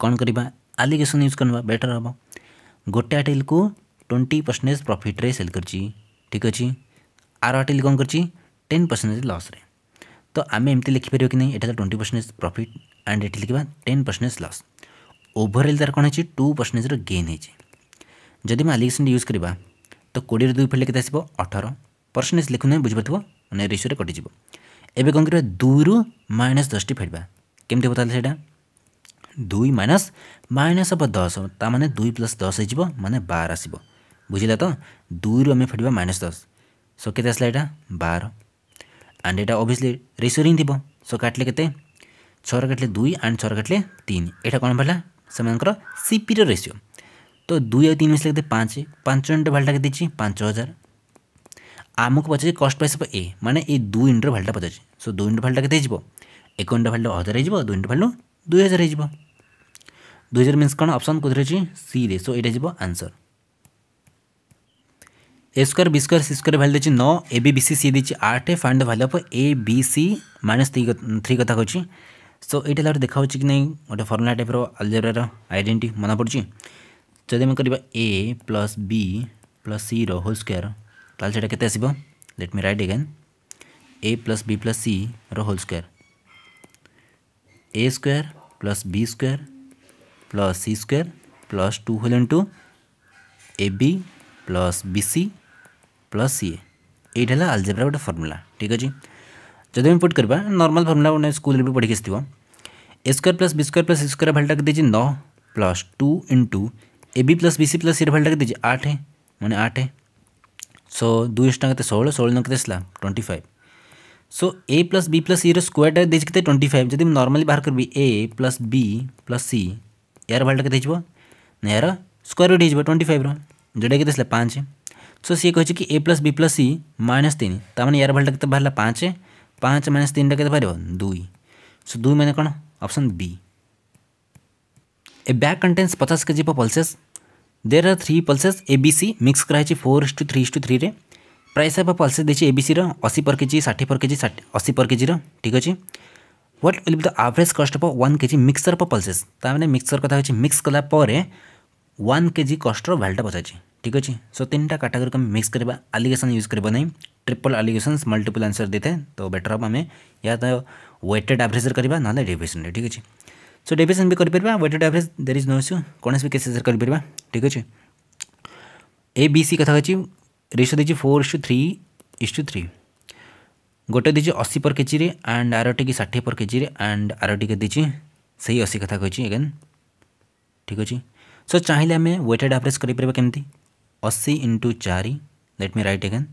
Speaker 1: कौन करवा आलिगेसन यूज करवा बेटर हम गोटे आर्टिकल को ट्वेंटी परसेंटेज प्रफिट्रे सेल कर ठीक अच्छे आर आर्टिकल कौन कर टेन परसेंटेज लस्रे तो आम एमती लिखिपर कि नहीं ट्वेंटी परसेंटेज प्रफिट ଆଣ୍ଡ ଏଠି ଲେଖିବା ଟେନ୍ ପରସେଣ୍ଟେଜ୍ ଲସ୍ ଓଭରଅଲ୍ ତା'ର କ'ଣ ହେଇଛି ଟୁ ପରସେଣ୍ଟେଜ୍ର ଗେନ୍ ହେଇଛି ଯଦି ମୁଁ ଆଲିଗେସନ୍ ୟୁଜ୍ କରିବା ତ କୋଡ଼ିଏରୁ ଦୁଇ ଫେରିଲେ କେତେ ଆସିବ ଅଠର ପରସେଣ୍ଟେଜ୍ ଲେଖୁନାହିଁ ବୁଝିପାରୁଥିବ ମାନେ ରେସିଓରେ କଟିଯିବ ଏବେ କ'ଣ କରିବା ଦୁଇରୁ ମାଇନସ୍ ଦଶଟି ଫେରିବା କେମିତି ହେବ ତାହେଲେ ସେଇଟା ଦୁଇ ମାଇନସ୍ ମାଇନସ୍ ହେବ ଦଶ ତା ମାନେ ଦୁଇ ପ୍ଲସ୍ ଦଶ ହେଇଯିବ ମାନେ ବାର ଆସିବ ବୁଝିଲା ତ ଦୁଇରୁ ଆମେ ଫେରିବା ମାଇନସ୍ ଦଶ ସୋ କେତେ ଆସିଲା ଏଇଟା ବାର ଆଣ୍ଡ ଏଇଟା ଅଭିୟସ୍ଲି ରେସିଓରେ ହିଁ ଥିବ ସୋ କାଟିଲେ କେତେ ଛଅର କାଟିଲେ ଦୁଇ ଆଣ୍ଡ ଛଅର କାଟିଲେ ତିନି ଏଇଟା କ'ଣ ବାହାରିଲା ସେମାନଙ୍କର ସିପିର ରେସିଓ ତ ଦୁଇ ଆଉ ତିନି ମିଶିଲେ କେତେ ପାଞ୍ଚ ପାଞ୍ଚ ୟୁନିଟ୍ର ଭାଲ୍ୟୁଟା କେତେ ଦେଇଛି ପାଞ୍ଚ ହଜାର ଆମକୁ ପଚାରିଛି କଷ୍ଟ ପ୍ରାଇସ୍ ହେବ ଏ ମାନେ ଏଇ ଦୁଇ ୟୁନିଟ୍ର ଭାଲ୍ୟୁଟା ପଚାରିଛି ସୋ ଦୁଇ ୟୁନିଟ୍ ଭାଲ୍ୟୁଟା କେତେ ହେଇଯିବ ଏକ ୟୁନିଟ୍ ଭାଲ୍ୟୁ ହଜାର ହେଇଯିବ ଦୁଇ ୟୁନିଟ୍ ଭାଲ୍ୟୁ ଦୁଇ ହଜାର ହେଇଯିବ ଦୁଇ ହଜାର ମିନ୍ସ କ'ଣ ଅପସନ୍ କେଉଁଥିରେ ଅଛି ସିରେ ସୋ ଏଇଟା ଯିବ answer a square b square c square value देती नौ ए बी सी सी देती आठ find the value of a B c minus three कथा कौन সো এইটা তাহলে দেখাচ্ছে কি না গোটে ফর্মুলা টাইপর আলজেব্রার আইডেন্টি মনে পড়ছে যদি আমি করা a plus b plus c র হোল স্কোয়ার তাহলে সেটা কেতে আসব let me write again a plus b plus c र whole square a square plus b square plus c square plus two whole into a b plus b c plus c एटा है algebra गोटे formula ठीक अच्छे जदि put करवा normal formula school भी पढ़ी आसो a square plus b square plus square भाल्टा दे न plus two into a b plus b c plus c भाल्टा दे आठ मैंने आठ सो दुई टाँग के षोल षोह ना twenty five so a plus b plus c रोयरटा दे ट्वेंटी फाइव जब नर्माली बाहर करी a plus b plus c यार भाल्टा के यार स्क्वयर रुट हो ट्वेंटी फाइव रोटा के पाँच सो सी कहे कि a plus b plus c minus तीन तमें यार भाल्टा के बाहर पाँच माइनस तीन टाइम बाहर दुई सो दुई मैंने कौन option B a a contains पचास के जी पर pulses there are three pulses a B c mix कराई four is two three is two three price आप पल्सेस देखिए ए बी सी रशी पर जी षाठी पर जी अशी पर जी ठीक अच्छे what will be the average cost of one जी mixer per pulses mixer mixture कथा अच्छे मिक्स कला वन केजी कस्टर भैल्यूटा पचार ठीक अच्छे सो तीन टाइम काटागोरी मिक्स करवा आलिगेसन यूज करना ट्रिपल एलिगेशन मल्टीपल आंसर देते हैं तो बेटर हम आम या तो वेटेड एवरेज करवा ना डेभिएसन तो ठीक अच्छे सो डेभिएसन भी करपर weighted average there is no issue कौन भी केसेस कर ठीक अच्छे ए बी सी कथा अच्छी रेसो दे four is to three is to three गोटे दे अशी पर जी एंड आर टी षाठी पर जी एंड आर टी दे से अशी कथा कही एगेन ठीक अच्छे सो चाहिए आम व्वेटेड एवरेज करपर केमी अशी इंटू चार लेट मी रईट एगेन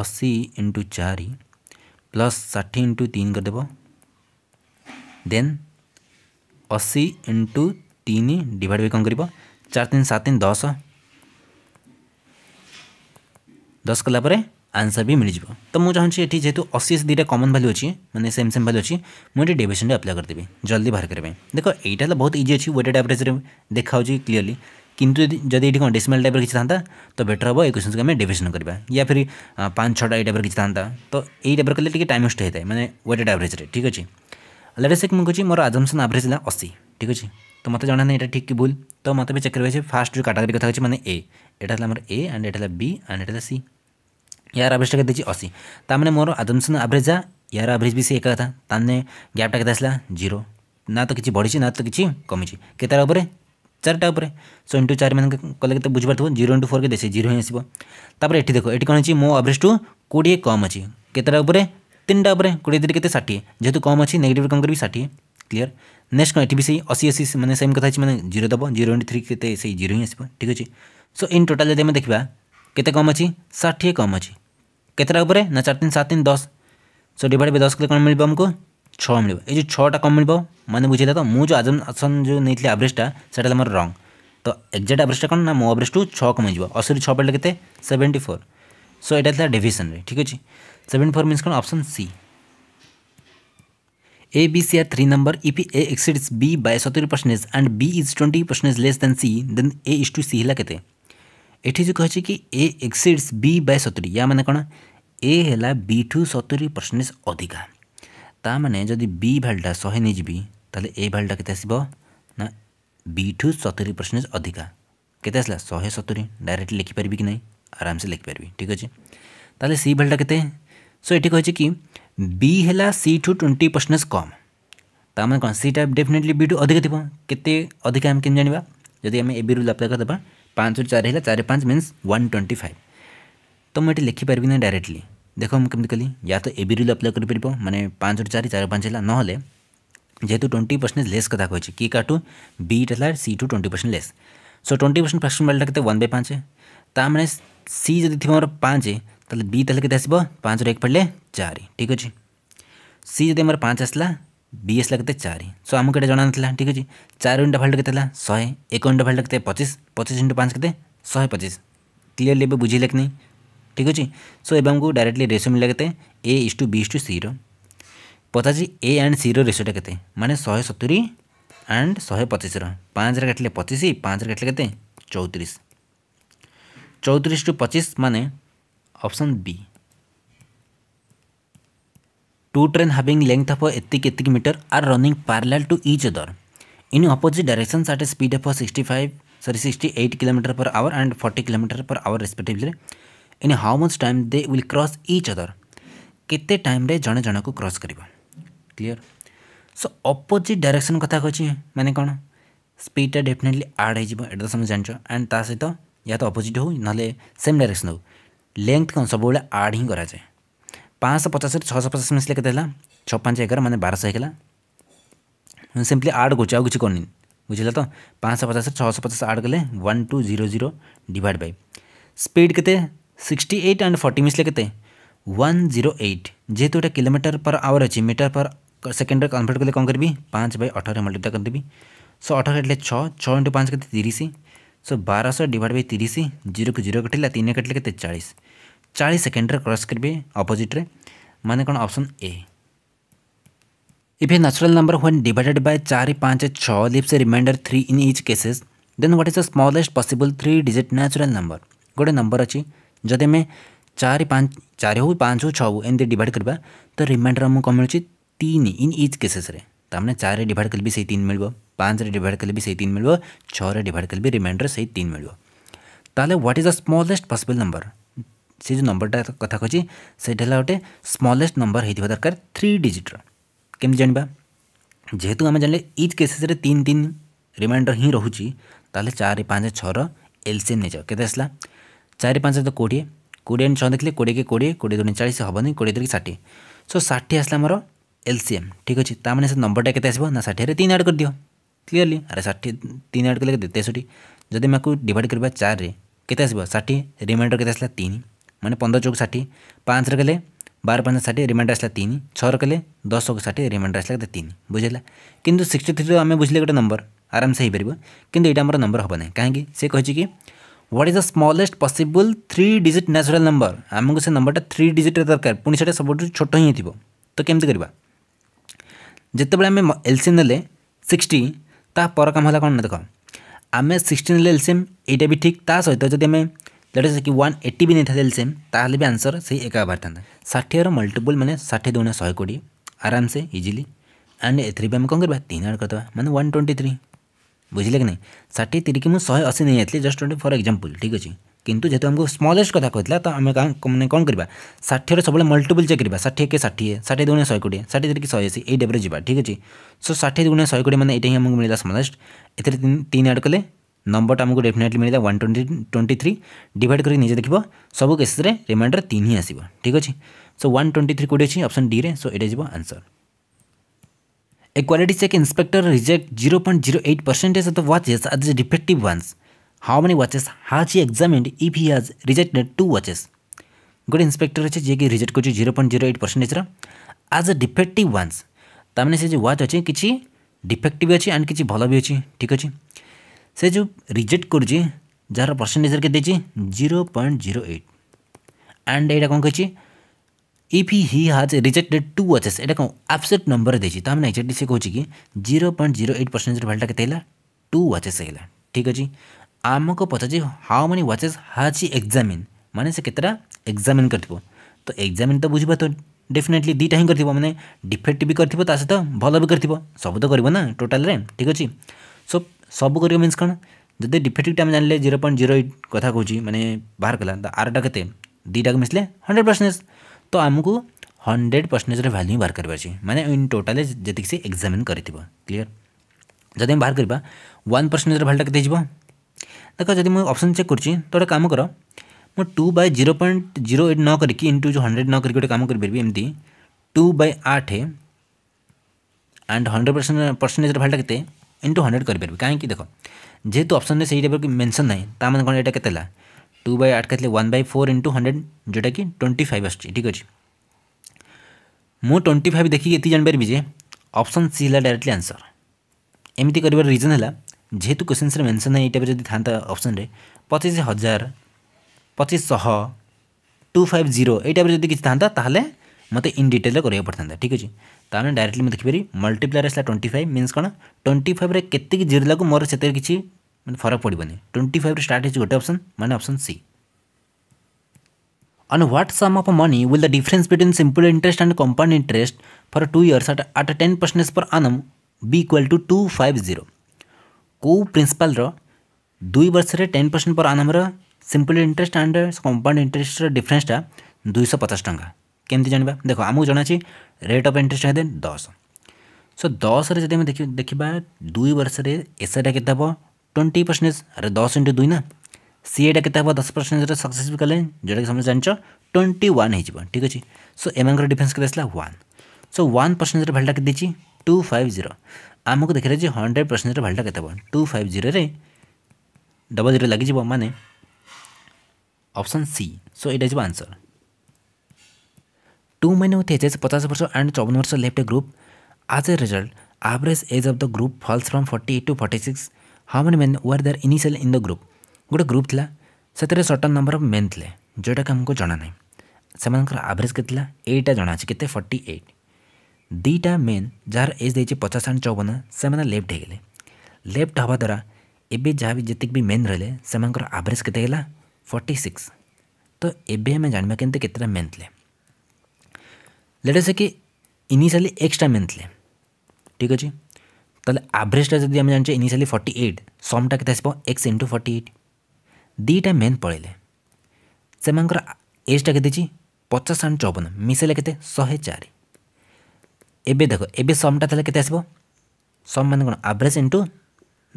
Speaker 1: अशी इंटु चार प्लस षाठी इंटु तीन करदेव दे अशी इंटु तीन ଡିଭାଇଡ଼ ବାଇ कौन कर चार तीन सात तीन दस दस कलापर आंसर भी मिल जाव तो मुझे चाहिए ये जेहतु अशी दुटा कमन भैल्यू अच्छी मैंने सेम सेम भाल्यू अच्छी मुझे डेविशन अप्लाई करदेवी जल्दी बाहर करेंगे देख यहाँ बहुत इजी अच्छी वेटेड एवरेज देखा क्लीयरली কিন্তু যদি এটি কোন ডেসিমাল টাইপের কিছু থাকা তো বেটার হব এই কোশ্চেনকে আমি ডিভিশন করা ইয়া ফের পাঁচ ছটা এই টাইপের কিছু থাকা তো এই টাইপের কলে টিকি টাইম ওয়েস্ট হয়ে মানে ওয়েটেড আভরেজরে ঠিক আছে লেটেস্ট মু কছি মোর আজমসন আভরেজ হল অশী ঠিক আছে তো মতো জানা না এটা ঠিক কি ভুল তো মতো বি চেক করবে ফার্স্ট যে ক্যাটাগরি কথা হচ্ছে মানে এ এটা হল আমার এ আন্ড এটা হল বি আন্ড এটা হল সি यार आभरेज टा के अशी ताने मोर आदमसन आभरेज यार आभरेज भी सी एक था ताने गैपटा के आसला जीरो ना तो किसी बढ़ी ना तो किसी कमी केतार চারটা উপরে সো ইন্টু চারি মানে কলে কেতে বুঝিপার জিরো ইন্টু ফোর কে দেশে জিরো হয়ে আসব তাপরে এটি দেখো এটি কোণ অছি মো আভরেজ টু কোড়িয়ে কম অছি কেতটা উপরে তিনটা উপরে কোড়িয়ে দুই কেতে ষাঠিয়ে যেহেতু কম অছি নেগেটিভ কম করবি ষাঠিয়ে ক্লিয়ার নেক্সট কোণ এটি বি সেই অশি অশি মানে সেম কথা আছে মানে জিরো দেব জিরো ইন্টু থ্রি কেতে সেই জিরো হি আসব ঠিক আছে সো ইন টোটাল যদি আমি দেখা কেতে কম অছি ষাঠিয়ে কম অছি কেতটা উপরে না চার তিন সাত তিন দশ সো ডিভাইড বাই দশ কলে কোণ মিলব আমাকে छः मिल ये जो छःटा कम मिल मैंने बुझे तो मुझे आज आसन जो नहीं आवरेजा से मोर रंग तो एक्जाक्ट आवरेजा कौन ना मो आवरेज टू छः कम हो अशी छः पड़े कैसे सेवेन्टी फोर सो ये था डिशन ठीक अच्छे सेवेन्टी फोर मीनस कौन option C A B C are three number if A exceeds B by सतुरी percentage and B is twenty percentage less than C then A to C है कैसे ये कि ए एक्सीड्स बी बाय सतुरी या मैंने कौन ए है बी टू सतुरी परसेंटेज अधिका ताने जदि बी भैल्यूटा शहे नहीं जी तेल ए भैल्यूटा के ना बी ठू सतुरी परसेंटेज अधिका के शहे सतुरी डायरेक्ट लिखिपर कि ना आराम से लिखिपरि ठीक अच्छे तेल सी भैल्यूटा के सो ये कहे कि बी है सी ठू ट्वेंटी परसेंटेज कम ताम कौन सीटा डेफिनेटली बी टू अधिक थी के अधिक आम कि जानवा जदि आम ए रू लाप्लाई करदे पाँच रू चार चार पाँच मीनस वन ट्वेंटी फाइव तो मुझे लिखिपरि ना डायरेक्टली ଦେଖ ମୁଁ କେମିତି କଲି ୟା ତ ଏବି ରୁଲ୍ ଆପ୍ଲାଏ କରିପାରିବ ମାନେ ପାଞ୍ଚରୁ ଚାରି ଚାରି ପାଞ୍ଚ ହେଲା ନହେଲେ ଯେହେତୁ ଟ୍ୱେଣ୍ଟି ପରସେଣ୍ଟ ଲେସ୍ କଥା କହିଛି କି କାଠୁ ବିଟା ହେଲା C to twenty percent less so twenty percent fraction ଭ୍ୟାଲ୍ୟୁଟା କେତେ ୱାନ୍ ବାଇ ପାଞ୍ଚ ତା ମାନେ ସି ଯଦି ଥିବ ଆମର ପାଞ୍ଚ ତାହେଲେ ବି ତାହେଲେ କେତେ ଆସିବ ପାଞ୍ଚରୁ ଏକ ପଡ଼ିଲେ ଚାରି ଠିକ୍ ଅଛି ସି ଯଦି ଆମର ପାଞ୍ଚ ଆସିଲା ବି ଆସିଲା କେତେ ଚାରି ସୋ ଆମକୁ ଏଇଟା ଜଣାନଥିଲା ଠିକ୍ ଅଛି ଚାରି ଘଣ୍ଟା ଭ୍ୟାଲ୍ୟୁ କେତେ ହେଲା ଶହେ ଏକ ଘଣ୍ଟା ଭ୍ୟାଲ୍ୟୁ କେତେ ପଚିଶ ପଚିଶ ଇଣ୍ଟୁ ପାଞ୍ଚ କେତେ ଶହେ ପଚିଶ କ୍ଲିଅରଲି ଏବେ ବୁଝିଲେ କି ନାହିଁ ठीक अच्छे सो ए डायरेक्टली रेसियो मिल के इस टू बी टू सी रचार ए एंड सी रेसियोटा के मैंने शहे सतुरी एंड शहे पचीस पाँच काटिले पचीस पाँच काटिले के चौतीस चौतीस टू पचीस माने option B two train having length of एक metre are running parallel to each other in opposite direction at a speed of sixty five sorry sixty eight kilometre per hour and forty kilometre per hour respectively in how much time they will cross each other केते time रे जने जने को cross करबो clear so opposite direction कथा कहि माने कोन स्पीड टा डेफिनेटली ऐड हे जइबो एट सम जानचो एंड ता सहित या तो ऑपोजिट हो नले सेम डायरेक्शन हो लेंथ कोन सब बोले ऐड ही करा जाए 550 रे 650 मिसले केते ला 65 11 माने 1200 हेला सिंपली ऐड गो चाउ कुछ करनी बुझला तो 550 रे 650 ऐड करले 1200 डिवाइड बाय स्पीड केते सिक्सटी एट आंड फर्टी मिसले के वन जीरो एट जेहतु ये किलोमीटर पर आवर अच्छी मीटर पर सेकेंड में कनभर्ट कले कौन करी पाँच बै अठर मल्टीप्लाए कर देवी सो अठर कटे छः छः इंटू पाँच कैसे तीस सो बारश डिवाइड बै तीस जीरो को जीरो कटे तीन कटे के चालीस चालीस सेकेंड में क्रस करेंगे अपोजिट्रे मैंने कौन option A if A natural number when divided by चार पाँच छः leaves a remainder three in each cases then what is the smallest possible three digit natural number गोटे नंबर अच्छी ଯଦି ଆମେ ଚାରି ପାଞ୍ଚ ଚାରି ହେଉ ପାଞ୍ଚ ହେଉ ଛଅ ହେଉ ଏମିତି ଡିଭାଇଡ଼ କରିବା ତ ରିମାଇଣ୍ଡର ଆମକୁ କ'ଣ ମିଳୁଛି ତିନି ଇନ୍ ଇଚ୍ କେସେସ୍ରେ ତାମାନେ ଚାରିରେ ଡିଭାଇଡ଼ କଲେ ବି ସେଇ ତିନି ମିଳିବ ପାଞ୍ଚରେ ଡିଭାଇଡ଼ କଲେ ବି ସେଇ ତିନି ମିଳିବ ଛଅରେ ଡିଭାଇଡ଼ କଲେ ବି ରିମାଇଣ୍ଡର ସେଇ ତିନି ମିଳିବ ତାହେଲେ what is the smallest possible number ସେ ଯେଉଁ ନମ୍ବରଟା କଥା କହୁଛି ସେଇଟା ହେଲା ଗୋଟେ ସ୍ମଲେଷ୍ଟ ନମ୍ବର ହେଇଥିବା ଦରକାର ଥ୍ରୀ ଡିଜିଟ୍ର କେମିତି ଜାଣିବା ଯେହେତୁ ଆମେ ଜାଣିଲେ ଇଚ୍ କେସେସ୍ରେ ତିନି ତିନି ରିମାଇଣ୍ଡର ହିଁ ରହୁଛି ତାହେଲେ ଚାରି ପାଞ୍ଚ ଛଅର ଏଲ୍ସିଏମ୍ ନେଇଯାଉ କେତେ ଆସିଲା ଚାରି ପାଞ୍ଚ ତ କୋଡ଼ିଏ କୋଡ଼ିଏ ଏଣ୍ଡ ଛଅ ଦେଖିଲେ କୋଡ଼ିଏକି କୋଡ଼ିଏ କୋଡ଼ିଏ ଦୁଇ ଚାଳିଶ ହେବନି କୋଡ଼ିଏ ଦୁଇ ଷାଠିଏ ସୋ ଷାଠିଏ ଆସିଲା ଆମର ଏଲ୍ସିଏମ୍ ଠିକ୍ ଅଛି ତା ମାନେ ସେ ନମ୍ବରଟା କେତେ ଆସିବ ନା ଷାଠିଏରେ ତିନି ଆଡ଼୍ କରିଦିଅ କ୍ଲିଅରଲି ଆରେ ଷାଠିଏ ତିନି ଆଡ଼୍ କଲେ କେତେ ତେଷଠି ଯଦି ଆମେ ଆକୁ ଡିଭାଇଡ଼ କରିବା ଚାରିରେ କେତେ ଆସିବ ଷାଠିଏ ରିମାଇଣ୍ଡର କେତେ ଆସିଲା ତିନି ମାନେ ପନ୍ଦର ଚଉକ ଷାଠିଏ ପାଞ୍ଚରେ କଲେ ବାର ପାଞ୍ଚ ଷାଠିଏ ରିମାଇଣ୍ଡର ଆସିଲା ତିନି ଛଅର କଲେ ଦଶକୁ ଷାଠିଏ ରିମାଇଣ୍ଡର ଆସିଲା କେତେ ତିନି ବୁଝିଲା କିନ୍ତୁ ସିକ୍ସଟି ଥ୍ରୀରୁ ଆମେ ବୁଝିଲେ ଗୋଟେ ନମ୍ବର ଆରାମସେ ହୋଇପାରିବ କିନ୍ତୁ ଏଇଟା ଆମର ନମ୍ବର ହେବ ନାହିଁ କାହିଁକି ସେ କହିଛି କି what is the smallest possible three digit natural number আমাকে সে নম্বরটা থ্রি ডিজিটর দরকার পুঁ সেটা সবুঠু ছোট হি থাকবে তো কেমি করা যেতবে আমি এলসিএম নেলে সিক্সটি তা পর কাম হল কোণ দেখ আমি সিক্সটি নেলে এলসিএম এইটা বি ঠিক তা সহ যদি আমি ଯେଉଁଟା କି ୱାନ୍ ଏଇଟି ବି ନେଇଥାନ୍ତେ ଏଲ୍ସିଏମ୍ ତାହେଲେ ବି ଆନ୍ସର୍ ସେଇ ଏକା ବାହାରିଥାନ୍ତା ଷାଠିଏର ମଲ୍ଟିପୁଲ୍ ମାନେ ଷାଠିଏ ଦୁଇଣା ଶହେ କୋଡ଼ିଏ ଆରାମସେ ଇଜିଲି ଆଣ୍ଡ ଏଥିରେ ବି ଆମେ କ'ଣ କରିବା ତିନି ଆଡ଼ କରିଦେବା ମାନେ ୱାନ୍ ଟ୍ୱେଣ୍ଟି ଥ୍ରୀ बुझे कि ना षाठी तीर की शहे अशी नहीं आती जस्ट गोटे फर एक्जामपल ठीक अच्छे कितु जेहतु आमको स्मलेस्ट क्या कहला तो आम मैंने कौन करा षाठी तो सब मल्टीपल चेक करा षाठी एक षाठी षाठी दुणिया शहे कोड़े षाठी तीर की शहे अशी एट डेप्रे जा ठीक अच्छे सो षाठी दुणिया शहे कोड़े मैंने ये आमको मिलेगा स्मलेस्ट एर तीन आड कले नंबर आमको डेफिनेटली मिलेगा वन ट्वेंटी ट्वेंटी थ्री डिड कर देखिए सब केसेस रिमाइंडर तीन ही आसो ठीक अच्छे सो वन ट्वेंटी थ्री कौटे अप्सन डी सो ये जीव answer A quality check inspector reject 0.08 percentage of the watches as the defective ones. How many watches has he examined if he has rejected two watches? ଗୋଟେ inspector ଅଛି ଯିଏକି reject କରୁଛି zero point zero eight ପରସେଣ୍ଟେଜର as a defective once ତାମାନେ ସେ ଯେଉଁ watch ଅଛି କିଛି ଡିଫେକ୍ଟିଭ୍ ଅଛି ଆଣ୍ଡ କିଛି ଭଲ ବି ଅଛି ଠିକ୍ ଅଛି ସେ ଯେଉଁ ରିଜେକ୍ଟ କରୁଛି ଯାହାର ପରସେଣ୍ଟେଜର କେତେ ଦେଇଛି zero point zero eight and ଏଇଟା କ'ଣ କହିଛି ইফ হি হাজ রিজেক্টেড টু ওয়াচেস এটা কোন আবসেট নম্বর দিয়েছি তো আমি এক্সাক্টলি সে কৌছি কি জিরো পয়েন্ট জিরো এইট পরসেন্টের ভ্যালুটা কেতে হল টু ওয়াচেস হল ঠিক আছে ଆମକୁ ପଚାରୁଛି how many watches has examine ମାନେ ସେ କେତେଟା ଏକ୍ଜାମିନ୍ କରିଥିବ ତ ଏକ୍ଜାମିନ୍ ତ ବୁଝିବା ତ ଡେଫିନେଟଲି ଦୁଇଟା ହିଁ କରିଥିବ ମାନେ ଡିଫେକ୍ଟ ବି କରିଥିବ ତା ସହିତ ଭଲ ବି କରିଥିବ ସବୁ ତ କରିବ ନା ଟୋଟାଲ୍ରେ ଠିକ୍ ଅଛି ସୋ ସବୁ କରିବ ମିନ୍ସ କ'ଣ ଯଦି ଡିଫେକ୍ଟଟା ଆମେ ଜାଣିଲେ ଜିରୋ ପଏଣ୍ଟ ଜିରୋ ଏଇଟ୍ କଥା କହୁଛି ମାନେ ବାହାର କଲା ତ ଆରଟା କେତେ ଦୁଇଟାକୁ ମିଶିଲେ ହଣ୍ଡ୍ରେଡ଼ ପରସେଣ୍ଟ तो आमको हंड्रेड परसेंटेज भैल्यू बाहर करें इन टोटाल जी से कर क्लीयर जदि बाहर करवा वन परसेंटेज भैल्यूटा के देख जब मुझे अप्सन चेक करुच्ची तो गोटे कम कर मु two by zero point zero eight न करी इंटू जो हंड्रेड न करके गोटे कम करी एम टू बै आठ एंड हंड्रेड परसेंट परसेंटेज भैल्यूटा के इंटू हंड्रेड करपरि कहीं देख जेहतु अप्सन में से टाइप मेनसन नाई तो मैंने कौन ये के टू बै आठ के one by four into hundred जोटा कि ट्वेंटी फाइव आसुच्छे अच्छे मु ट्वेंटी फाइव देखिए ये जापर जे ऑप्शन सी है डायरेक्टली आंसर एमती कर रिजन है जेहेतु क्वेश्चन मेनसन है ये टाइप जब था ऑप्शन पचिश हजार पचिश टू फाइव जीरो ये टाइप जब किसी था मत इन डिटेल करा पड़ता ठीक अच्छे ताने डायरेक्टली मुझे देखिपर मल्टीप्लायर आसा ट्वेंटी फाइव मीनस कौन ट्वेंटी फाइव के जीरो मोर से किसी ମାନେ ଫରକ ପଡ଼ିବନି ଟ୍ୱେଣ୍ଟି ଫାଇଭ୍ରୁ ଷ୍ଟାର୍ଟ ହେଇଛି ଗୋଟେ ଅପସନ୍ ମାନେ option C On what sum of money will the difference between simple interest and compound interest for 2 years at, at 10% per annum be equal to 250? କେଉଁ ପ୍ରିନ୍ସିପାଲ୍ର ଦୁଇ ବର୍ଷରେ ଟେନ୍ ପରସେଣ୍ଟ ପର ଆନମ୍ର simple interest and compound ଇଣ୍ଟରେଷ୍ଟର ଡିଫରେନ୍ସଟା ଦୁଇଶହ ପଚାଶ ଟଙ୍କା କେମିତି ଜାଣିବା ଦେଖ ଆମକୁ ଜଣାଅଛି ରେଟ୍ ଅଫ୍ ଇଣ୍ଟରେଷ୍ଟ ହେଲେ ଦଶ ସୋ ଦଶରେ ଯଦି ଆମେ ଦେଖିବା ଦୁଇ ବର୍ଷରେ ଏସ୍ଆଇଟା କେତେ ହେବ ट्वेंटी परसेंटेज अरे दस इंटू दुई ना एटा के दस परसेंटेज सक्सेसफुल कले जोटा कि समझ जान ट्वेंटी वन हो ठीक अच्छे सो एम डिफेन्स के वन सो वन परसेंटेज भैल्यूटा के टू फाइव जीरो आमको देखे हंड्रेड परसेंटेज भैल्यूटा के two five zero double zero लगे मानने ऑप्शन सी सो यहाँ आंसर टू मैंने विथ पचास वर्ष एंड चौवन वर्ष left a group as a result average age of the group falls from forty eight to forty six how many men were there initially in the group गोटे group थी से certain number of main थे जोटा कि हमको ना से average के एटा जना के फर्टी एट दीटा मेन जार एज दे पचास आठ चौवन से लेफ्ट होगले लेफ्ट हवा द्वारा एवं जहाँ भी जितक भी मेन रेले से आवरेज के फर्टी सिक्स तो ये आम जानवा कमी के मेन थे लेटे से कि इनिशियाली एक्सट्रा मेन थे ठीक अच्छे তাহলে আভরেজটা যদি আমি জানছি ইনিশিয়ালি ফর্টি এইট সমটা কেতে আসব এক্স ইন্টু ফর্টি এইট দুইটা মেন পড়াইলে সে এজটা কেতে পচাশ আন্ড চৌবন মিশাইলে কেতে শহে চারি এবে দেখো এবে সমটা তাহলে কেতে আসব সম মানে কোণ average into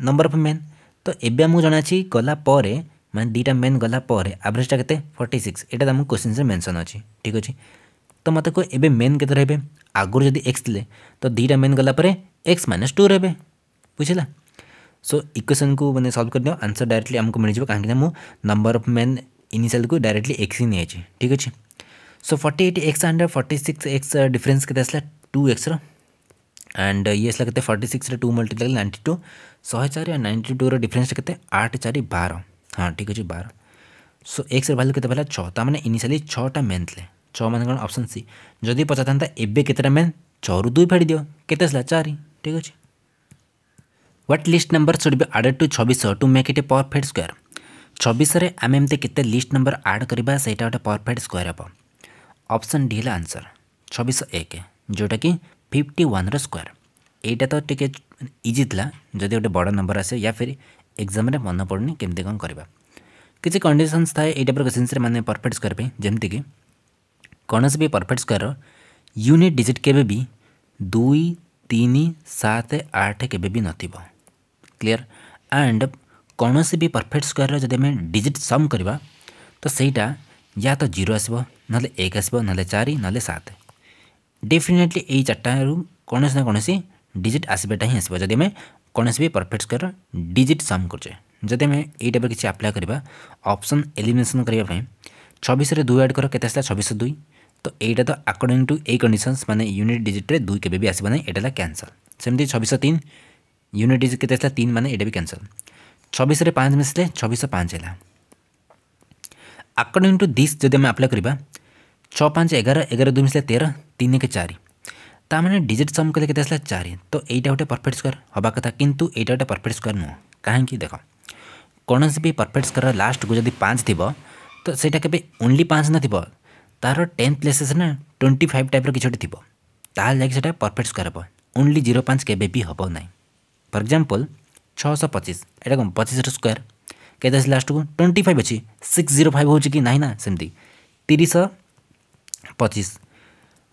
Speaker 1: number of men তো এবে আমি জনাছি গলা পরে মানে দুইটা মেন গলা পরে আভরেজটা কেতে ফর্টি সিক্স এটা আমার কোশ্চিন্সে মেনশন অছি ঠিক আছে তো মতো এবে মেন কেতে রহবে আগুর যদি এক্স লে তো দুইটা মেন গলা পরে एक्स माइनस टू रे बुझेगा सो इक्वेसन को मैंने सल्व करदे आंसर डायरेक्टली आमको मिल जाए कहीं मुझ नंबर अफ मेन इनिशियल को डायरेक्टली एक्स ही नहीं ठीक अच्छे so forty eight X and forty six X difference के टू एक्स रंड ये आसा के forty six two multiply ninety two शहे चार नाइंटी टूर डिफरेन्स के आठ चार बार हाँ ठीक अच्छे बार सो एक्स रैल्यू के मैंने इनिशियाली छटा मेन थे छः मैंने कौन अप्सन सी जदि पचार था एवं केतटा मेन छु दुई फाड़ी दिव के चार ठीक अच्छे what least number should be added to छबिश to make it a perfect square छबिश में आम एम कितने लिस्ट नंबर आड करवा से गोटे परफेक्ट स्क्यर हे अपसन डी है आंसर छबिश एक जोटा कि फिफ्टी वन रोयर यहीटा तो टे इजी था जदि गोटे बड़ नंबर आसे या फिर एग्जाम मन पड़नी कमी कौन करवा किसी कंडीशन थाए य क्वेश्चन से मैंने परफेक्ट स्क्यर पर जमीक कौन से भी परफेक्ट स्क्यर यूनिट डिजिट के दुई ତିନି ସାତ ଆଠ କେବେ ବି ନଥିବ କ୍ଲିଅର୍ ଆଣ୍ଡ କୌଣସି ବି ପରଫେକ୍ଟ ସ୍କୋୟାରର ଯଦି ଆମେ ଡିଜିଟ୍ ସମ୍ କରିବା ତ ସେଇଟା ୟା ତ ଜିରୋ ଆସିବ ନହେଲେ ଏକ ଆସିବ ନହେଲେ ଚାରି ନହେଲେ ସାତ ଡେଫିନେଟଲି ଏଇ ଚାରିଟାରୁ କୌଣସି ନା କୌଣସି ଡିଜିଟ୍ ଆସିବାଟା ହିଁ ଆସିବ ଯଦି ଆମେ କୌଣସି ବି ପରଫେକ୍ଟ ସ୍କୋୟାରର ଡିଜିଟ୍ ସମ୍ କରୁଛେ ଯଦି ଆମେ ଏଇ ଟାଇପ୍ର କିଛି ଆପ୍ଲାଏ କରିବା ଅପସନ୍ ଏଲିମିନେସନ୍ କରିବା ପାଇଁ ଛବିଶରେ ଦୁଇ ଆଡ଼୍ କର କେତେ ଆସିଲା ଛବିଶ ଦୁଇ তো এইটা তো আকর্ডিং টু এই কন্ডিশনস মানে ইউনিট ডিজিট্রে দুই কেবে বি আসবে না এটা হল ক্যানসেল সেমতি ছবিশ তিন ইউনিট ডিজিট কেতে আসলা তিন মানে এটা বি ক্যানসেল ছবিশে পাঁচ মিশলে ছবিশ পাঁচ হল আকর্ডিং টু দিস যদি আমি আপ্লাই করা ছ পাঁচ এগার এগার দুই মিশলে তের তিন একে চারি তা মানে ডিজিট সম কলে কেতে আসলা চারি তো এইটা গোটে পরফেক্ট স্কোয়ার হওয়া কথা কিন্তু এইটা গোটে পরফেক্ট স্কোয়ার নুহ কাহি দেখ কোণী বি পরফেক্ট স্কোয়ার লাস্টকু যদি পাঁচ থিব তো সেটা কেবে ওনলি পাঁচ নথিব तार टेन्थ प्लेसेस ना ट्वेंटी फाइव टाइप रिचोटे थी ताकि परफेक्ट स्क्वयर हे ओनली जीरो पाँच के हम ना फर एक्जामपल छःश पचीस एट कौन पचीस स्क्वयर के लास्ट को ट्वेंटी फाइव अच्छी सिक्स जीरो फाइव हो ना ना सेमती तीस पचीस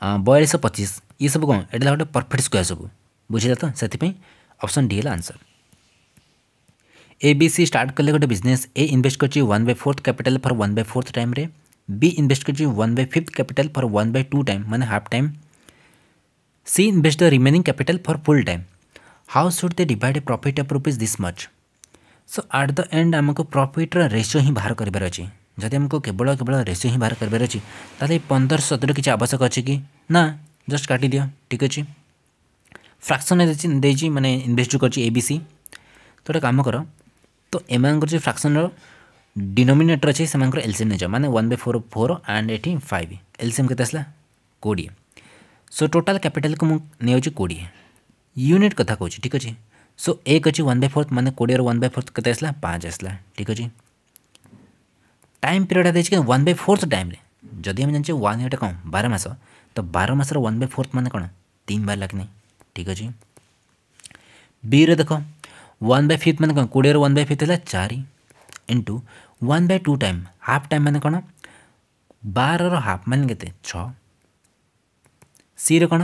Speaker 1: बयालीस पचीस ये सब कौन एट गोटे परफेक्ट स्क्वयर सब बुझे तो सेपसन अपसन डी है answer A B C start कले गोटे बिजनेस ए इनभेस्ट कर one by fourth capital for one by fourth time B invest कीजिए one by fifth capital for one by two time मैंने half time C invest the remaining capital for full time how should they divide profit of rupees this much so at the end आमको प्रॉफिट्र ratio हिं बाहर करार अच्छे जदि आमको केवल केवल रेसीो हिं बाहर करार अच्छे तेल पंदर सतर किसी आवश्यक अच्छे कि ना जस्ट काटि दि ठीक अच्छे फ्राक्शन दे मैंने इनभेस्ट कर ए बी सी तो गोटे कम कर तो एम जो फ्राक्शन डिनोमेटर अच्छे एलसीएम नहीं जाओ माने one by four four and eighty five LCM के कोड़े सो टोटाल कैपिटाल को मुझे कोड़े यूनिट कथा कौच ठीक अच्छे सो एक अच्छे वन बै फोर्थ मैंने कोड़े वन बै फोर्थ के पाँच आसला ठीक अच्छे टाइम पीरियड देखिए वन बै फोर्थ टाइम जदि आम जानते वन इयर कौन बार मस तो बार मस रन बै फोर्थ मैंने कौन तीन बार लगने ठीक अच्छे बी रख वन बै फिफ्थ मैंने कौन कोड़े वन बै फिफ्थ है चार into one by two time half time मान कौन बार हाफ मान के छी कौन